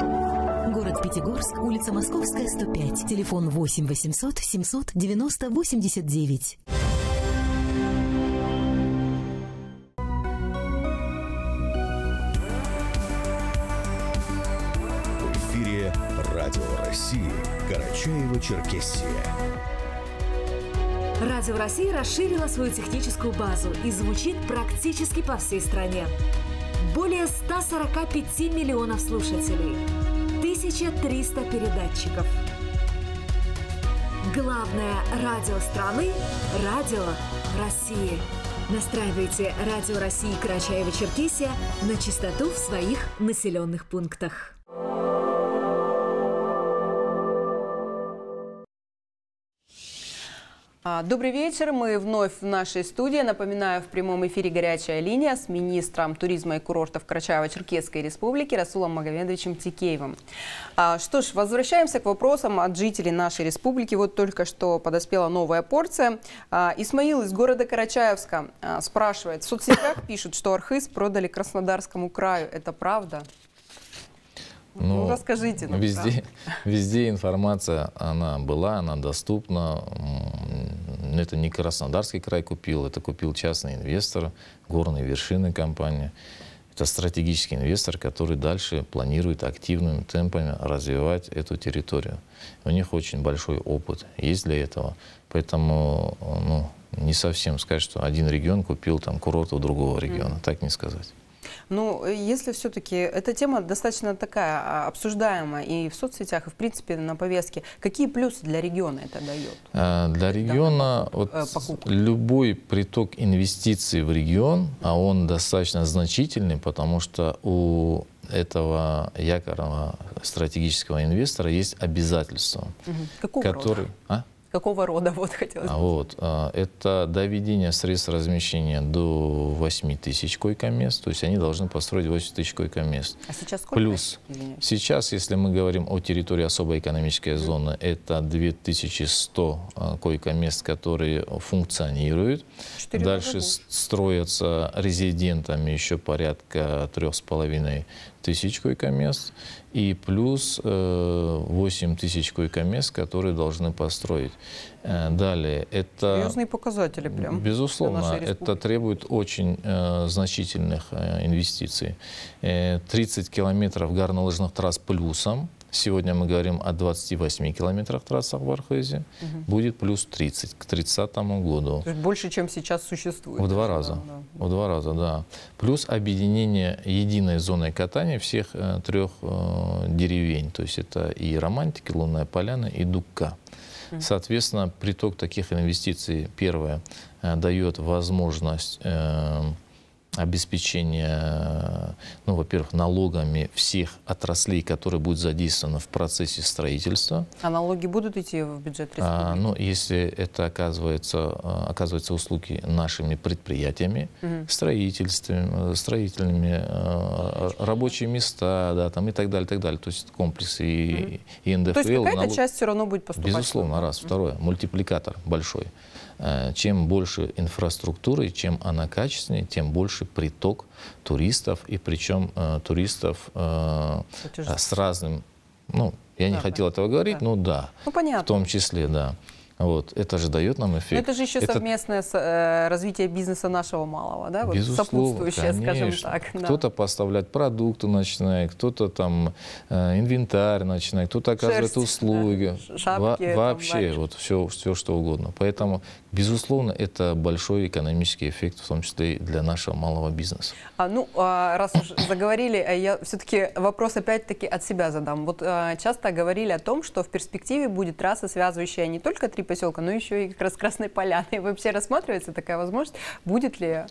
S1: Город Пятигорск, улица Московская, 105. Телефон 8 800 790 89. Черкесия.
S2: Радио России расширило свою техническую базу и звучит практически по всей стране. Более 145 миллионов слушателей, 1300 передатчиков.
S1: Главное радио страны – Радио России. Настраивайте Радио России Карачаева-Черкесия на частоту в своих населенных пунктах. А, добрый вечер. Мы вновь в нашей студии. Напоминаю, в прямом эфире «Горячая линия» с министром туризма и курортов Карачаево-Черкесской республики Расулом Магомедовичем Тикеевым. А, что ж, возвращаемся к вопросам от жителей нашей республики. Вот только что подоспела новая порция. А, Исмаил из города Карачаевска спрашивает. В соцсетях пишут, что Архыз продали Краснодарскому краю. Это правда?
S2: Ну, ну расскажите нам. Везде, да. везде информация, она была, она доступна. Это не Краснодарский край купил, это купил частный инвестор, горные вершины компания. Это стратегический инвестор, который дальше планирует активными темпами развивать эту территорию. У них очень большой опыт есть для этого. Поэтому ну, не совсем сказать, что один регион купил там, курорт у другого региона. Mm -hmm. Так не сказать.
S1: Ну, э, если все-таки эта тема достаточно такая а, обсуждаемая и в соцсетях, и в принципе на повестке, какие плюсы для региона это дает?
S2: А, для региона э, вот любой приток инвестиций в регион, а он достаточно значительный, потому что у этого якорного стратегического инвестора есть обязательство,
S1: угу. который... Рода? А? Какого рода, вот хотелось а
S2: бы. Вот, а, это доведение средств размещения до 8 тысяч койко-мест, то есть они должны построить 8 тысяч койко-мест.
S1: А сейчас сколько? Плюс,
S2: сейчас, если мы говорим о территории особой экономической зоны, это 2100 а, койко-мест, которые функционируют. Дальше строятся резидентами еще порядка 3,5 тысяч койко-мест и плюс 8 э, тысяч койко-мест, которые должны построить. Э, далее, это... Серьезные
S1: показатели прям. Безусловно,
S2: это требует очень э, значительных инвестиций. Э, 30 километров горнолыжных трасс плюсом, Сегодня мы говорим о 28 километрах трассах в Архезе Угу. Будет плюс 30 к 30 году. То
S1: есть больше, чем сейчас существует. В два раза. Да.
S2: В два раза, да. Плюс объединение единой зоной катания всех э, трех э, деревень. То есть это и Романтики, Лунная Поляна и Дукка. Соответственно, приток таких инвестиций, первое, э, дает возможность... Э, обеспечение, ну, во-первых, налогами всех отраслей, которые будут задействованы в процессе строительства.
S1: А налоги будут идти в бюджет а,
S2: республики? А, ну, если это оказывается, а, оказывается услуги нашими предприятиями, угу. строительствами, э, строительными, э, рабочие места, да, там и так далее, так далее. То есть комплекс и, угу. и НДФЛ. То есть какая-то налог... часть
S1: все равно будет поступать?
S2: Безусловно, раз. Угу. Второе, мультипликатор большой. Э, чем больше инфраструктуры, чем она качественнее, тем больше приток туристов, и причем э, туристов э, с разным, ну, я не да, хотел этого говорить, да. но да. Ну, понятно. В том числе, да. Вот, это же дает нам эффект. Но это же еще это... совместное
S1: с, э, развитие бизнеса нашего малого, да? Вот Безусловно, сопутствующее, скажем так. Да. Кто-то
S2: поставлять продукты начинает, кто-то там э, инвентарь начинает, кто-то оказывает услуги. Да. Шапки, Во- вообще, там, вот все, все что угодно. Поэтому Безусловно, это большой экономический эффект, в том числе и для нашего малого бизнеса.
S1: А, ну, а, раз уж заговорили, э, я все-таки вопрос опять-таки от себя задам. Вот а, часто говорили о том, что в перспективе будет трасса, связывающая не только три поселка, но еще и как раз Красной Поляны. вообще рассматривается такая возможность? Будет ли,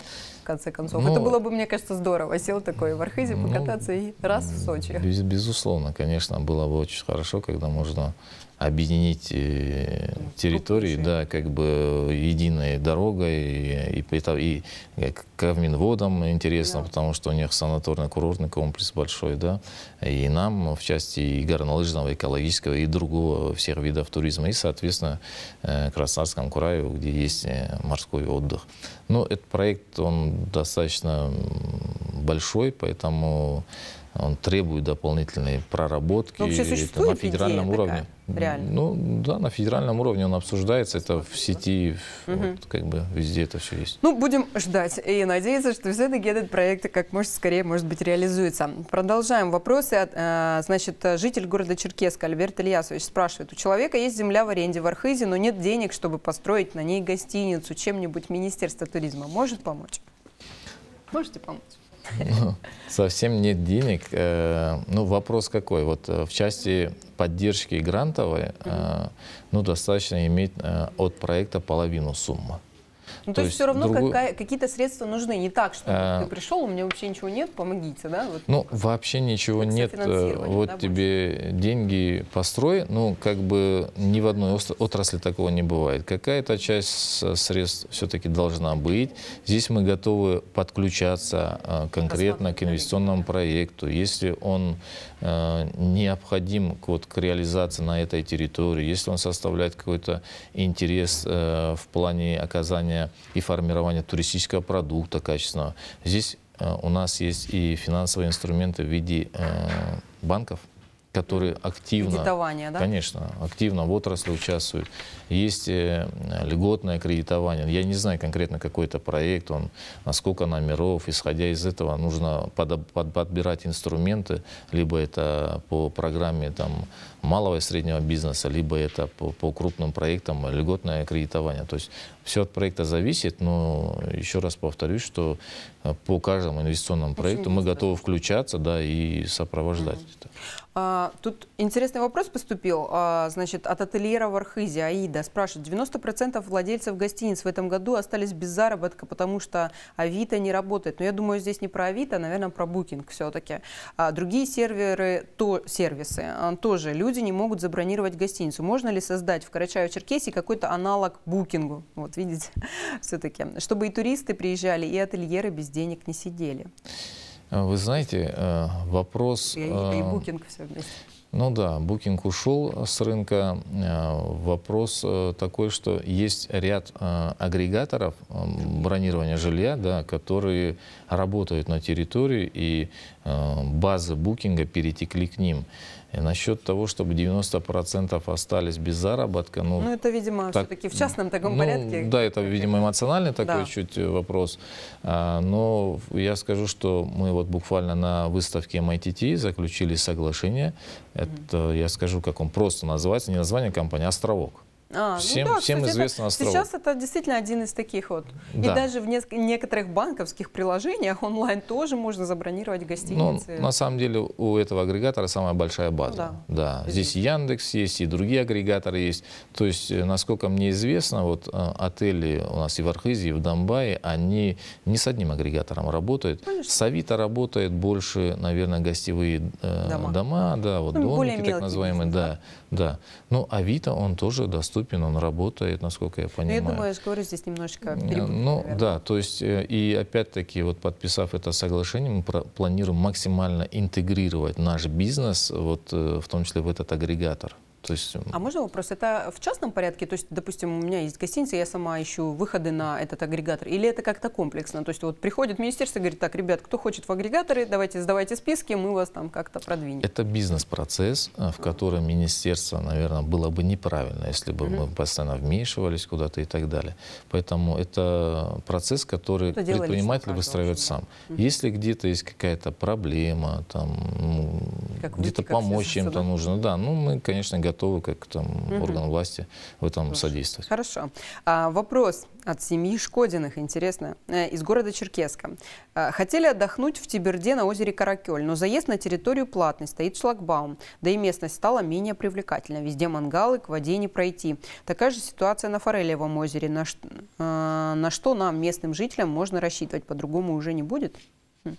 S1: в конце концов? Ну, это было бы, мне кажется, здорово. Сел такой в Архизе ну, покататься ну, и раз в Сочи.
S2: Без, безусловно, конечно, было бы очень хорошо, когда можно объединить э, территории, да, как бы единой дорогой и, и, и, э, и к Минводам интересно, да. потому что у них санаторно-курортный комплекс большой, да, и нам в части и горнолыжного, экологического, и другого всех видов туризма, и, соответственно, э, Краснодарскому краю, где есть морской отдых. Но этот проект, он достаточно большой, поэтому он требует дополнительной проработки ну, это на федеральном уровне. Такая, Ну да, на федеральном уровне он обсуждается, это в сети, угу. вот, как бы везде это
S1: все есть. Ну, будем ждать и надеяться, что все-таки этот проект как можно скорее, может быть, реализуется. Продолжаем вопросы. Э, значит, житель города Черкеска Альберт Ильясович спрашивает, у человека есть земля в аренде в Архизе, но нет денег, чтобы построить на ней гостиницу, чем-нибудь Министерство туризма может помочь? Можете помочь?
S2: совсем нет денег. Э, ну, вопрос какой? Вот э, в части поддержки грантовой, э, ну, достаточно иметь от проекта половину суммы.
S1: Ну, то, то есть, есть все равно другую... какие-то средства нужны. Не так, что а... ты пришел, у меня вообще ничего нет, помогите, да? Вот.
S2: Ну, вообще ничего как нет. Э, вот да, тебе больше? деньги построй. Ну, как бы ни в одной отрасли такого не бывает. Какая-то часть средств все-таки должна быть. Здесь мы готовы подключаться а, конкретно к инвестиционному проекту. Если он Э, необходим вот, к реализации на этой территории, если он составляет какой-то интерес э, в плане оказания и формирования туристического продукта качественного. Здесь э, у нас есть и финансовые инструменты в виде банков, которые активно... Кредитование, да? Конечно, активно в отрасли участвуют. Есть э, льготное кредитование. Я не знаю конкретно какой-то проект, он, насколько номеров. Исходя из этого нужно под, под, подбирать инструменты, либо это по программе там, малого и среднего бизнеса, либо это по, по крупным проектам льготное кредитование. То есть все от проекта зависит, но еще раз повторюсь, что э, по каждому инвестиционному проекту мы готовы включаться да, и сопровождать это.
S1: А, тут интересный вопрос поступил а, значит, от ательера в Архизе, Аида. Спрашивает, 90% владельцев гостиниц в этом году остались без заработка, потому что Авито не работает. Но ну, я думаю, здесь не про Авито, а, наверное, про Booking все-таки. А другие серверы, то, сервисы а, тоже. Люди не могут забронировать гостиницу. Можно ли создать в Карачаево-Черкесии какой-то аналог букингу? Вот видите, все-таки, чтобы и туристы приезжали, и ательеры без денег не сидели.
S2: А, вы знаете, э, вопрос... И, и э, букинг все вместе. Ну да, букинг ушел с рынка. Э, вопрос такой, что есть ряд агрегаторов бронирования жилья, да, которые работают на территории, и базы букинга перетекли к ним. И э, насчет того, чтобы 90% остались без заработка. Ну, ну
S1: это, видимо, так, все-таки в частном таком ну, порядке.
S2: Да, это, видимо, эмоциональный такой да. чуть э, вопрос. А, но я скажу, что мы вот буквально на выставке MITT эм заключили соглашение. Это, mm -hmm. я скажу, как он просто называется, не название компании, а «Островок».
S1: А, ну всем ну да, всем кстати, известно это, Острову. Сейчас это действительно один из таких вот. Да. И даже в неск- некоторых банковских приложениях онлайн тоже можно забронировать гостиницы. Ну, на
S2: самом деле у этого агрегатора самая большая база. Ну, да. да. Здесь Яндекс есть, и другие агрегаторы есть. То есть, э, насколько мне известно, вот э, отели у нас и в Архизе, и в Донбайе, они не с одним агрегатором работают. Конечно. С Авито работает больше, наверное, гостевые э, дома. дома, да, вот ну, домики так называемые, бизнес, да. да. Да. Ну, а Авито, он тоже доступен, он работает, насколько я понимаю. Ну, я думаю,
S1: я говорю, здесь немножечко э, перепутка, Ну, наверное.
S2: да, то есть, э, и опять-таки, вот подписав это соглашение, мы планируем максимально интегрировать наш бизнес, вот э, в том числе в этот агрегатор. То есть...
S1: А можно вопрос? Это в частном порядке? То есть, допустим, у меня есть гостиница, я сама ищу выходы на этот агрегатор. Или это как-то комплексно? То есть вот приходит министерство и говорит, так, ребят, кто хочет в агрегаторы, давайте сдавайте списки, мы вас там как-то продвинем.
S2: Это бизнес-процесс, э, в котором министерство, наверное, было бы неправильно, если бы mm -hmm. мы постоянно вмешивались куда-то и так далее. Поэтому это процесс, который это предприниматель выстраивает сам. Mm -hmm. Если где-то есть какая-то проблема, там, ну, где-то помочь чем-то нужно, да, ну мы, конечно, готовы готовы, как там угу. орган власти в этом Хорошо. содействовать.
S1: Хорошо. А, вопрос от семьи Шкодиных, интересно, э, из города Черкеска. Э, хотели отдохнуть в Тиберде на озере Каракель, но заезд на территорию платный, стоит шлагбаум, да и местность стала менее привлекательна. Везде мангалы, к воде не пройти. Такая же ситуация на Форелевом озере. На, э, на что нам, местным жителям, можно рассчитывать? По-другому уже не будет? Хм.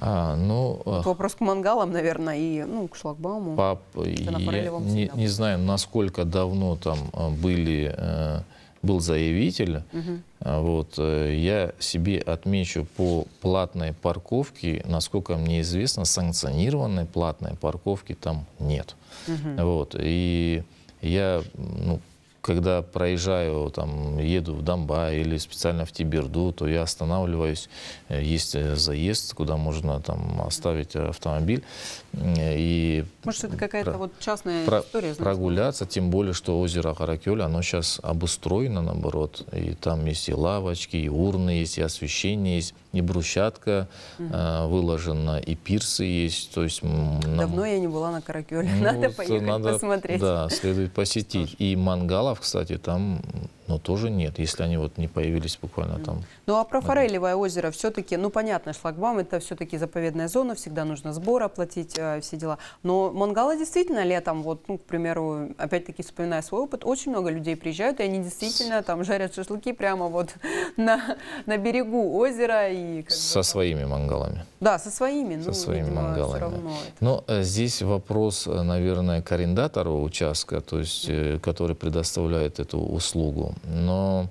S2: А, ну, Это
S1: вопрос к мангалам, наверное, и ну, к шлагбауму. Пап,
S2: я не, не знаю, насколько давно там э, были, э, был заявитель. Угу. Вот, э, я себе отмечу по платной парковке, насколько мне известно, санкционированной платной парковки там нет. Угу. Вот, и я ну, когда проезжаю, там, еду в Домба или специально в Тиберду, то я останавливаюсь, э, есть э, заезд, куда можно там оставить автомобиль. Э, и
S1: Может, это какая-то вот частная про... история? Значит?
S2: Прогуляться, тем более, что озеро Харакёль, оно сейчас обустроено, наоборот, и там есть и лавочки, и урны есть, и освещение есть, и брусчатка угу. э, выложена, и пирсы есть, то есть... Нам... Давно
S1: я не была на Каракёле, ну, надо вот поехать надо, посмотреть. Да,
S2: следует посетить. И мангал Чкалов, кстати, там но тоже нет, если они вот не появились буквально там.
S1: Ну а про Форелевое озеро все-таки, ну понятно, шлагбаум это все-таки заповедная зона, всегда нужно сбор оплатить, э, все дела. Но мангалы действительно летом, вот, ну, к примеру, опять-таки вспоминая свой опыт, очень много людей приезжают, и они действительно там жарят шашлыки прямо вот на, на берегу озера. И
S2: со бы, своими мангалами.
S1: Да, со своими. Со ну, своими видимо, мангалами. Равно Но это.
S2: Ну, э, здесь вопрос, э, наверное, к арендатору участка, то есть, э, который предоставляет эту услугу но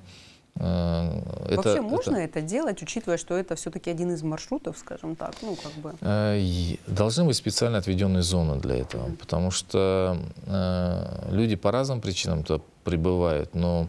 S2: э, это, Вообще можно это,
S1: это делать, учитывая, что это все-таки один из маршрутов, скажем так, ну как бы.
S2: Э, должны быть специально отведенные зоны для этого, mm -hmm. потому что э, люди по разным причинам то прибывают, но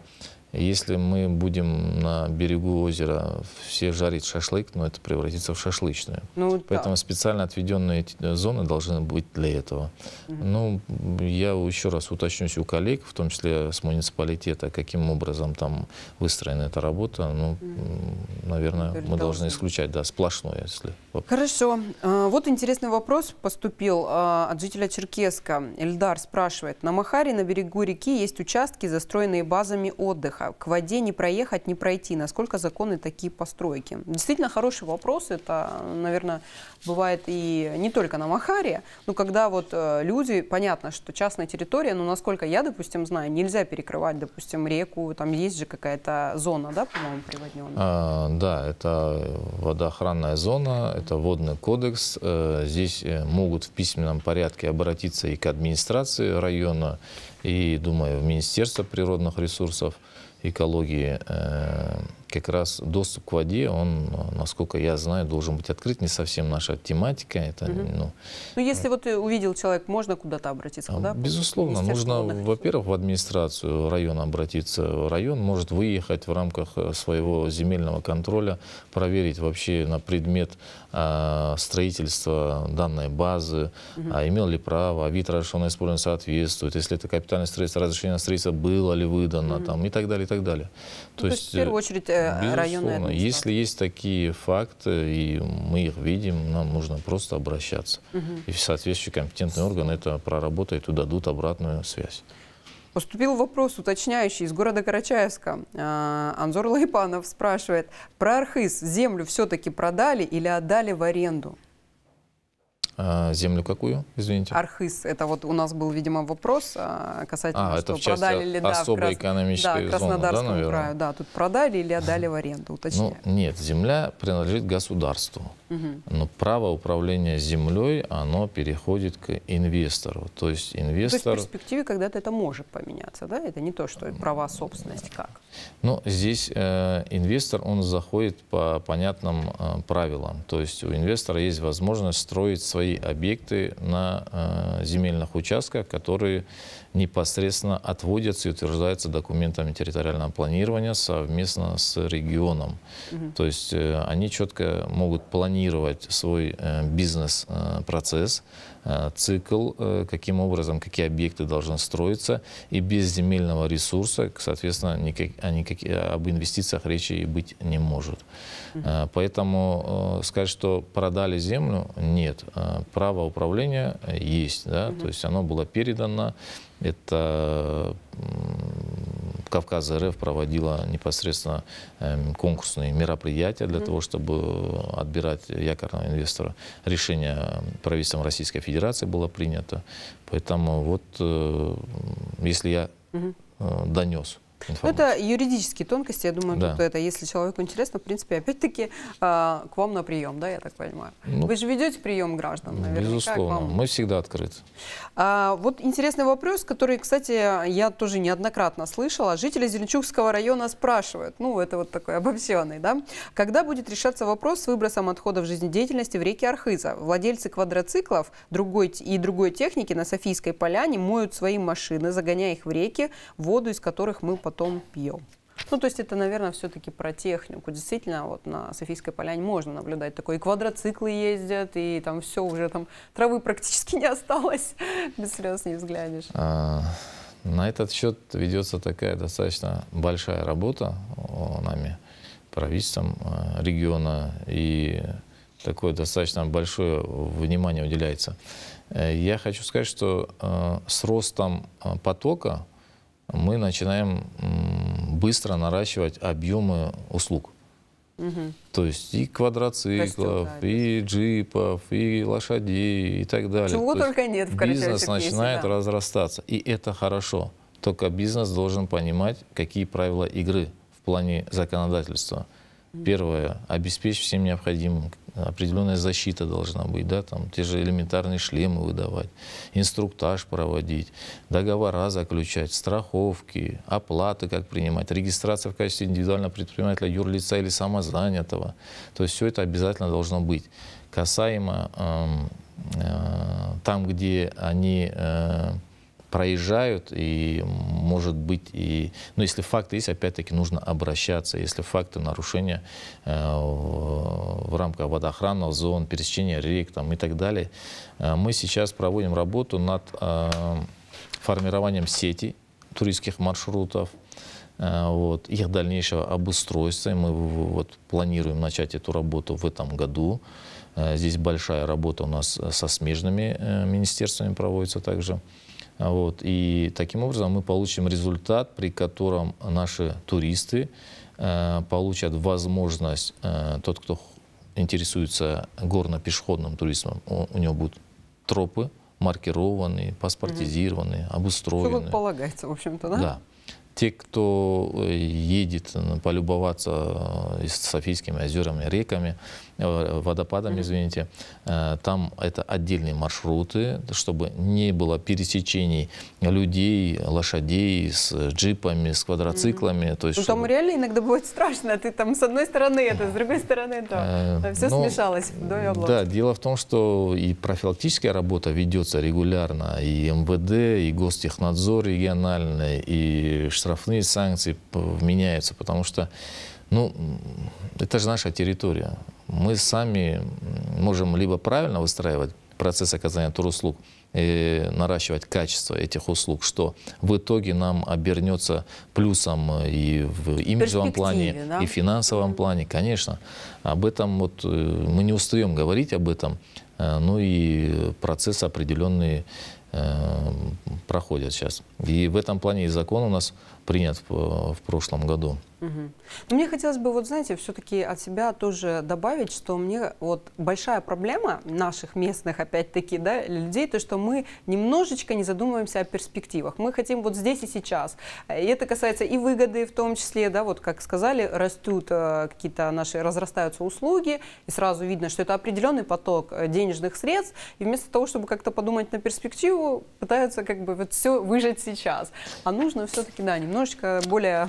S2: если мы будем на берегу озера все жарить шашлык, ну, это превратится в шашлычную. Ну, Поэтому да. специально отведенные э, зоны должны быть для этого. Угу. Ну, я еще раз уточнюсь у коллег, в том числе с муниципалитета, каким образом там выстроена эта работа. Ну,
S1: угу.
S2: наверное, Теперь мы должны. должны исключать, да, сплошное, если...
S1: Хорошо. А, вот интересный вопрос поступил а, от жителя Черкеска. Эльдар спрашивает. На Махаре на берегу реки есть участки, застроенные базами отдыха. Ха к воде не проехать, не пройти. Насколько законы такие постройки? Действительно хороший вопрос. Это, наверное, бывает и не только на Махаре, но когда вот э, люди, понятно, что частная территория, но насколько я, допустим, знаю, нельзя перекрывать, допустим, реку, там есть же какая-то зона, да, по-моему, приводненная?
S2: А, да, это водоохранная зона, это водный кодекс. Э, здесь э, могут в письменном порядке обратиться и к администрации района, и, думаю, в Министерство природных ресурсов экологии э, как раз доступ к воде, он, насколько я знаю, должен быть открыт. Не совсем наша тематика. Это, угу. ну,
S1: ну, если вот э, увидел человек, можно куда-то обратиться? Куда? А, безусловно. Нужно,
S2: во-первых, в администрацию района обратиться. Район может выехать в рамках э, своего земельного контроля, проверить вообще на предмет а, строительства данной базы, угу. а имел ли право, а вид разрешенного использования соответствует, если это капитальное строительство, разрешение на строительство было ли выдано, угу. там, и так далее, и так далее. Ну, то, то есть, в первую э,
S1: очередь, Безусловно. администрации?
S2: Если есть такие факты, и мы их видим, нам нужно просто обращаться. Угу. И соответствующий компетентный орган это проработает и дадут обратную связь.
S1: Поступил вопрос, уточняющий, из города Карачаевска. А, Анзор Лайпанов спрашивает, про Архиз землю все-таки продали или отдали в аренду?
S2: А, землю какую, извините?
S1: Архыз. Это вот у нас был, видимо, вопрос а, касательно, а, что это в продали ли да, особой крас... экономической да, Краснодарскому зоны, да, краю. Да, тут продали или отдали в аренду, ну, уточняю.
S2: Ну, нет, земля принадлежит государству. Но право управления землей, оно переходит к инвестору. То есть инвестор... То есть в
S1: перспективе когда-то это может поменяться, да? Это не то, что права собственности как?
S2: Ну, здесь э, инвестор, он заходит по понятным э, правилам. То есть у инвестора есть возможность строить свои объекты на э, земельных участках, которые непосредственно отводятся и утверждаются документами территориального планирования совместно с регионом. Угу. То есть э, они четко могут планировать свой э, бизнес-процесс, э, цикл, каким образом, какие объекты должны строиться, и без земельного ресурса, соответственно, никак, о а никак, об инвестициях речи и быть не может. Mm Поэтому сказать, что продали землю, нет. Право управления есть, да, mm то есть оно было передано это Кавказ РФ проводила непосредственно эм, конкурсные мероприятия для того, чтобы отбирать якорного инвестора. Решение правительством Российской Федерации было принято. Поэтому вот, э, если я э, донес
S1: информацию. Ну, это юридические тонкости, я думаю, да. тут это, если человеку интересно, в принципе, опять-таки а, к вам на прием, да, я так понимаю. Ну, Вы же ведете прием граждан, наверное. Безусловно,
S2: мы всегда открыты.
S1: А, вот интересный вопрос, который, кстати, я тоже неоднократно слышала. Жители Зеленчукского района спрашивают, ну, это вот такой обобщенный, да, когда будет решаться вопрос с выбросом отходов жизнедеятельности в реке Архиза? Владельцы квадроциклов другой, и другой техники на Софийской поляне моют свои машины, загоняя их в реки, воду из которых мы потом пьем. Ну, то есть это, наверное, все-таки про технику. Действительно, вот на Софийской поляне можно наблюдать такой: И квадроциклы ездят, и там все уже, там травы практически не осталось. Без слез не взглянешь. А,
S2: на этот счет ведется такая достаточно большая работа нами, правительством а, региона, и такое достаточно большое внимание уделяется. Э, я хочу сказать, что э, с ростом э, потока мы начинаем быстро наращивать объемы услуг. Угу. То есть и квадроциклов, Костюм, и джипов, и лошадей, и так далее. Чего То только нет в Бизнес начинает да. разрастаться, и это хорошо. Только бизнес должен понимать, какие правила игры в плане законодательства. Первое, обеспечить всем необходимым. Определенная защита должна быть, да, там те же элементарные шлемы выдавать, инструктаж проводить, договора заключать, страховки, оплаты как принимать, регистрация в качестве индивидуального предпринимателя, юрлица или самозанятого. То есть все это обязательно должно быть. Касаемо э, э, там, где они... Э, проезжают, и может быть, и, ну если факты есть, опять-таки нужно обращаться, если факты нарушения э, в, в рамках водоохранных зон, пересечения рек там, и так далее, э, мы сейчас проводим работу над э, формированием сети туристских маршрутов, э, вот, их дальнейшего обустройства. Мы вот, планируем начать эту работу в этом году. Э, здесь большая работа у нас со смежными э, министерствами проводится также. Вот. И таким образом мы получим результат, при котором наши туристы э, получат возможность, э, тот, кто интересуется горно-пешеходным туризмом, у, у него будут тропы маркированные, паспортизированные, mm -hmm. обустроенные. Все
S1: полагается, в общем-то, да? Да.
S2: Те, кто э, едет э, полюбоваться э, с Софийскими озерами, реками, Э, водопадом, mm-hmm. извините. Э, там это отдельные маршруты, чтобы не было пересечений людей, лошадей с джипами, с квадроциклами. Mm-hmm. То есть, ну, чтобы...
S1: там реально иногда бывает страшно. Ты там с одной стороны это, с другой стороны это, э, все Но, ну, смешалось Да,
S2: дело в том, что и профилактическая работа ведется регулярно. И МВД, и Гостехнадзор региональный, и штрафные санкции меняются, потому что ну, это же наша территория мы сами можем либо правильно выстраивать процесс оказания туруслуг, и наращивать качество этих услуг, что в итоге нам обернется плюсом и в имиджевом плане, да? и в финансовом плане, конечно. Об этом вот э, мы не устаем говорить об этом, ну и процесс определенный э, проходят сейчас. И в этом плане и закон у нас принят в прошлом году.
S1: Угу. Ну, Но мне хотелось бы, вот знаете, все-таки от себя тоже добавить, что мне вот большая проблема наших местных, опять-таки, да, людей, то, что мы немножечко не задумываемся о перспективах. Мы хотим вот здесь и сейчас. И это касается и выгоды в том числе, да, вот как сказали, растут э, какие-то наши, разрастаются услуги, и сразу видно, что это определенный поток э, денежных средств, и вместо того, чтобы как-то подумать на перспективу, пытаются как бы вот все выжать сейчас. А нужно все-таки, да, немножечко более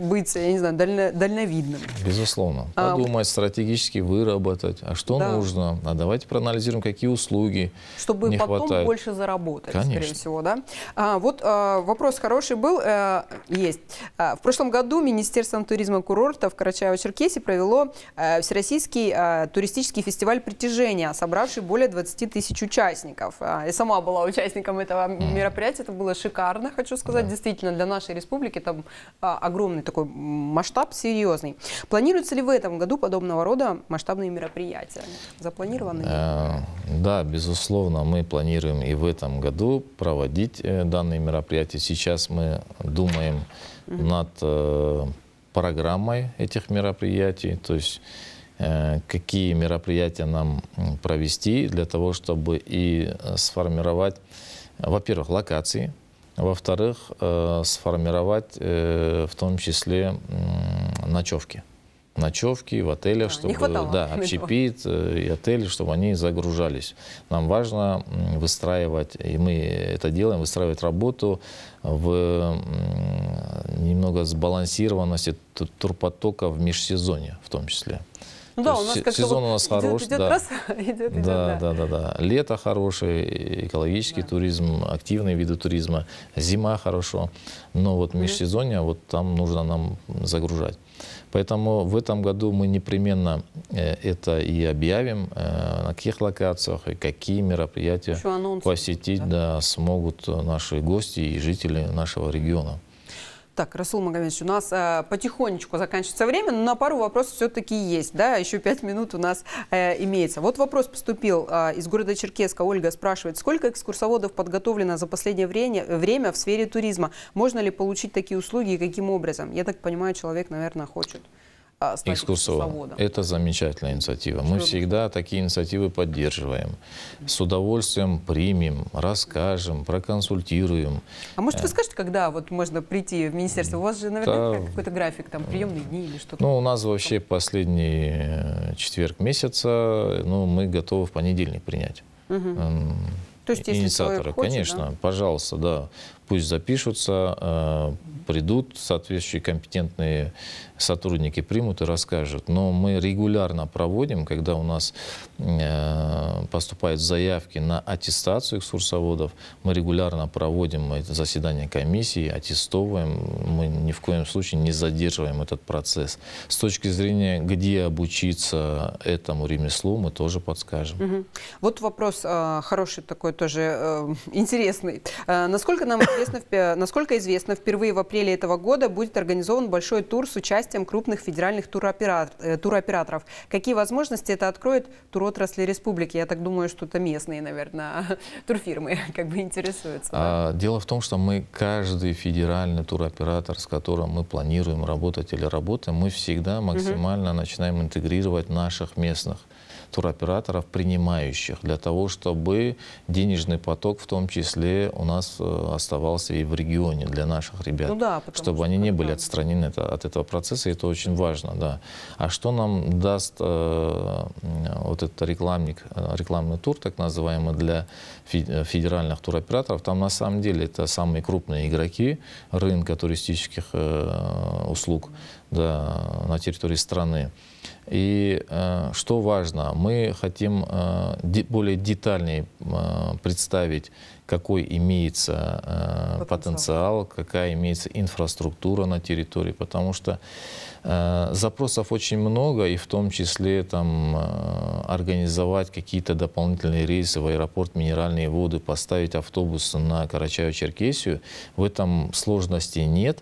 S1: быть я не знаю, дально, дальновидным.
S2: Безусловно. Подумать, а, стратегически выработать. А что да. нужно? А давайте проанализируем, какие услуги Чтобы не потом хватает. больше
S1: заработать, Конечно. скорее всего. Да? А, вот а, вопрос хороший был, а, есть. А, в прошлом году Министерством туризма курорта в Карачаево-Черкесии провело а, Всероссийский а, туристический фестиваль притяжения, собравший более 20 тысяч участников. А, я сама была участником этого mm. мероприятия, это было шикарно, хочу сказать. Да. Действительно, для нашей республики там а, огромный такой масштаб серьезный. Планируется ли в этом году подобного рода масштабные мероприятия? Запланированы?
S2: Э, да, безусловно, мы планируем и в этом году проводить э, данные мероприятия. Сейчас мы думаем над э, программой этих мероприятий, то есть какие мероприятия нам провести для того, чтобы и сформировать, во-первых, локации, во-вторых, э, сформировать э, в том числе ночевки. Ночевки в отелях, а, чтобы да, общепит э, и отели, чтобы они загружались. Нам важно выстраивать, и мы это делаем, выстраивать работу в немного сбалансированности турпотока в межсезонье в том числе.
S1: Ну, да, у нас сезон у нас хороший. Идет, идет, да. Раз, а идет, да, идет, да.
S2: да, да, да. Лето хорошее, экологический да. туризм, активные виды туризма, зима хорошо. Но вот межсезонье, вот там нужно нам загружать. Поэтому в этом году мы непременно э, это и объявим, э, на каких локациях и какие мероприятия посетить да? Да, смогут наши гости и жители нашего региона.
S1: Так, Расул Магомедович, у нас э, потихонечку заканчивается время, но на пару вопросов все-таки есть, да, еще пять минут у нас э, имеется. Вот вопрос поступил э, из города Черкеска. Ольга спрашивает, сколько экскурсоводов подготовлено за последнее время, время в сфере туризма? Можно ли получить такие услуги и каким образом? Я так понимаю, человек, наверное, хочет. А,
S2: экскурсовод. Это замечательная инициатива. Мы всегда такие инициативы поддерживаем. С удовольствием примем, расскажем, проконсультируем.
S1: А может, э. вы скажете, когда вот можно прийти в министерство? У вас же, наверное, какой-то график, там, приемные дни или что-то?
S2: Ну, у нас вообще последний э, четверг месяца, ну, мы готовы в понедельник принять.
S1: Эм, То есть, если инициатора, хочет, конечно, да?
S2: пожалуйста, да, пусть запишутся, э, придут соответствующие компетентные сотрудники примут и расскажут. Но мы регулярно проводим, когда у нас э, поступают заявки на аттестацию экскурсоводов, мы регулярно проводим заседания комиссии, аттестовываем, мы ни в коем случае не задерживаем этот процесс. С точки зрения, где обучиться этому ремеслу, мы тоже подскажем.
S1: Угу. Вот вопрос э, хороший такой тоже, э, интересный. Э, насколько нам известно, насколько известно, впервые в апреле этого года будет организован большой тур с участием участием крупных федеральных туроператор, э, туроператоров. Какие возможности это откроет туротрасли республики? Я так думаю, что это местные, наверное, турфирмы как бы интересуются.
S2: Да? А, дело в том, что мы каждый федеральный туроператор, с которым мы планируем работать или работаем, мы всегда максимально угу. начинаем интегрировать наших местных туроператоров, принимающих, для того, чтобы денежный поток в том числе у нас э, оставался и в регионе для наших ребят. Ну да, чтобы что они не были отстранены от, от этого процесса, и это очень важно, да. А что нам даст э, вот этот рекламник, э, рекламный тур, так называемый, для э, федеральных туроператоров? Там на самом деле это самые крупные игроки рынка туристических э, услуг да, на территории страны. И э, что важно, мы хотим э, де, более детальнее э, представить, какой имеется э, потенциал. потенциал, какая имеется инфраструктура на территории, потому что э, запросов очень много, и в том числе там, э, организовать какие-то дополнительные рейсы в аэропорт, минеральные воды, поставить автобус на Карачаево-Черкесию. В этом сложности Нет.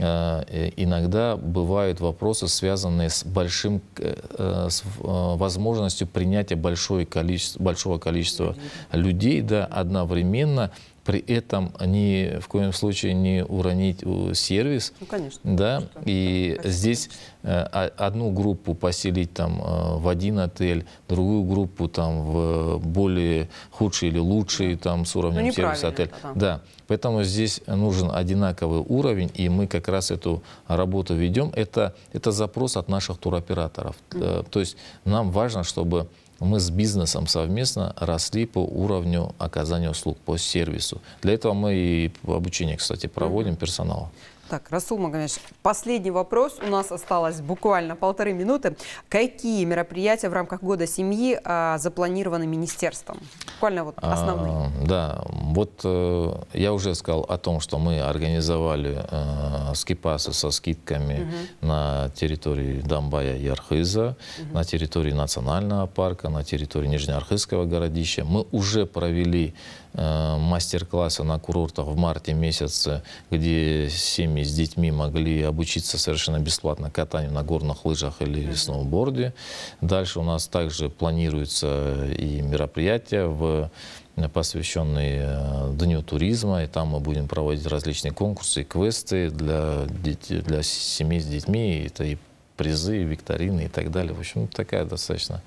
S2: Э, иногда бывают вопросы, связанные с большим, э, э, с возможностью принятия большое количество, большого количества людей, да, одновременно при этом ни в коем случае не уронить э, сервис. Ну, конечно. Да? И конечно. здесь э, а, одну группу поселить там, э, в один отель, другую группу там, в более худший или лучший там, с уровнем ну, сервиса отель. Это, да. да. Поэтому здесь нужен одинаковый уровень, и мы как раз эту работу ведем. Это, это запрос от наших туроператоров. Mm -hmm. То есть нам важно, чтобы мы с бизнесом совместно росли по уровню оказания услуг, по сервису. Для этого мы и обучение, кстати, проводим персонала.
S1: Так, Расул Магомедович, последний вопрос. У нас осталось буквально полторы минуты. Какие мероприятия в рамках года семьи а, запланированы министерством? Буквально вот а, основные. А,
S2: да, вот э, я уже сказал о том, что мы организовали э, скипасы со скидками угу. на территории Дамбая и Архиза, угу. на территории национального парка, на территории нижнеархызского городища. Мы уже провели э, мастер-классы на курортах в марте месяце, где семьи семьи с детьми могли обучиться совершенно бесплатно катанию на горных лыжах или сноуборде. Дальше у нас также планируются и мероприятия в э, посвященный э, Дню туризма, и там мы будем проводить различные конкурсы и квесты для, детей, для семей с детьми, это и призы, и викторины и так далее. В общем, такая достаточно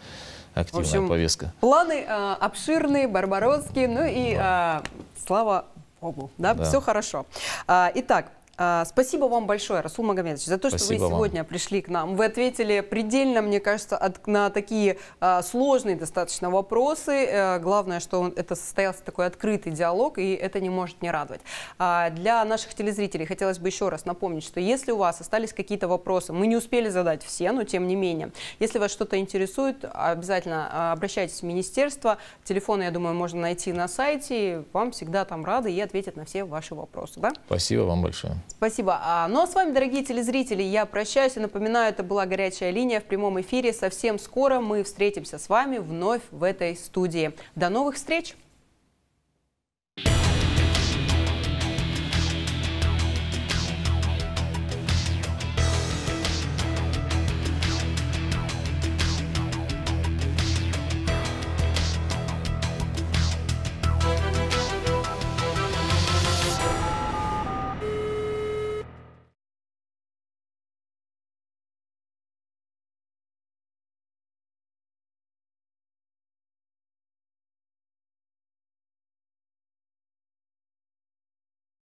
S2: активная в общем, повестка.
S1: Планы э, обширные, барбаросские, ну и да. э, слава Богу, да, да. все хорошо. А, итак, а, спасибо вам большое, Расул Магомедович, за то, Спасибо что вы сегодня вам. пришли к нам. Вы ответили предельно, мне кажется, от, на такие а, сложные достаточно вопросы. А, главное, что он, это состоялся такой открытый диалог, и это не может не радовать. А, для наших телезрителей хотелось бы еще раз напомнить, что если у вас остались какие-то вопросы, мы не успели задать все, но тем не менее, если вас что-то интересует, обязательно а, обращайтесь в министерство. Телефоны, я думаю, можно найти на сайте. Вам всегда там рады и ответят на все ваши вопросы. Да? Спасибо вам большое. Спасибо. А, ну а с вами, дорогие телезрители, я прощаюсь и напоминаю, это была «Горячая линия» в прямом эфире. Совсем скоро мы встретимся с вами вновь в этой студии. До новых встреч! Thank you.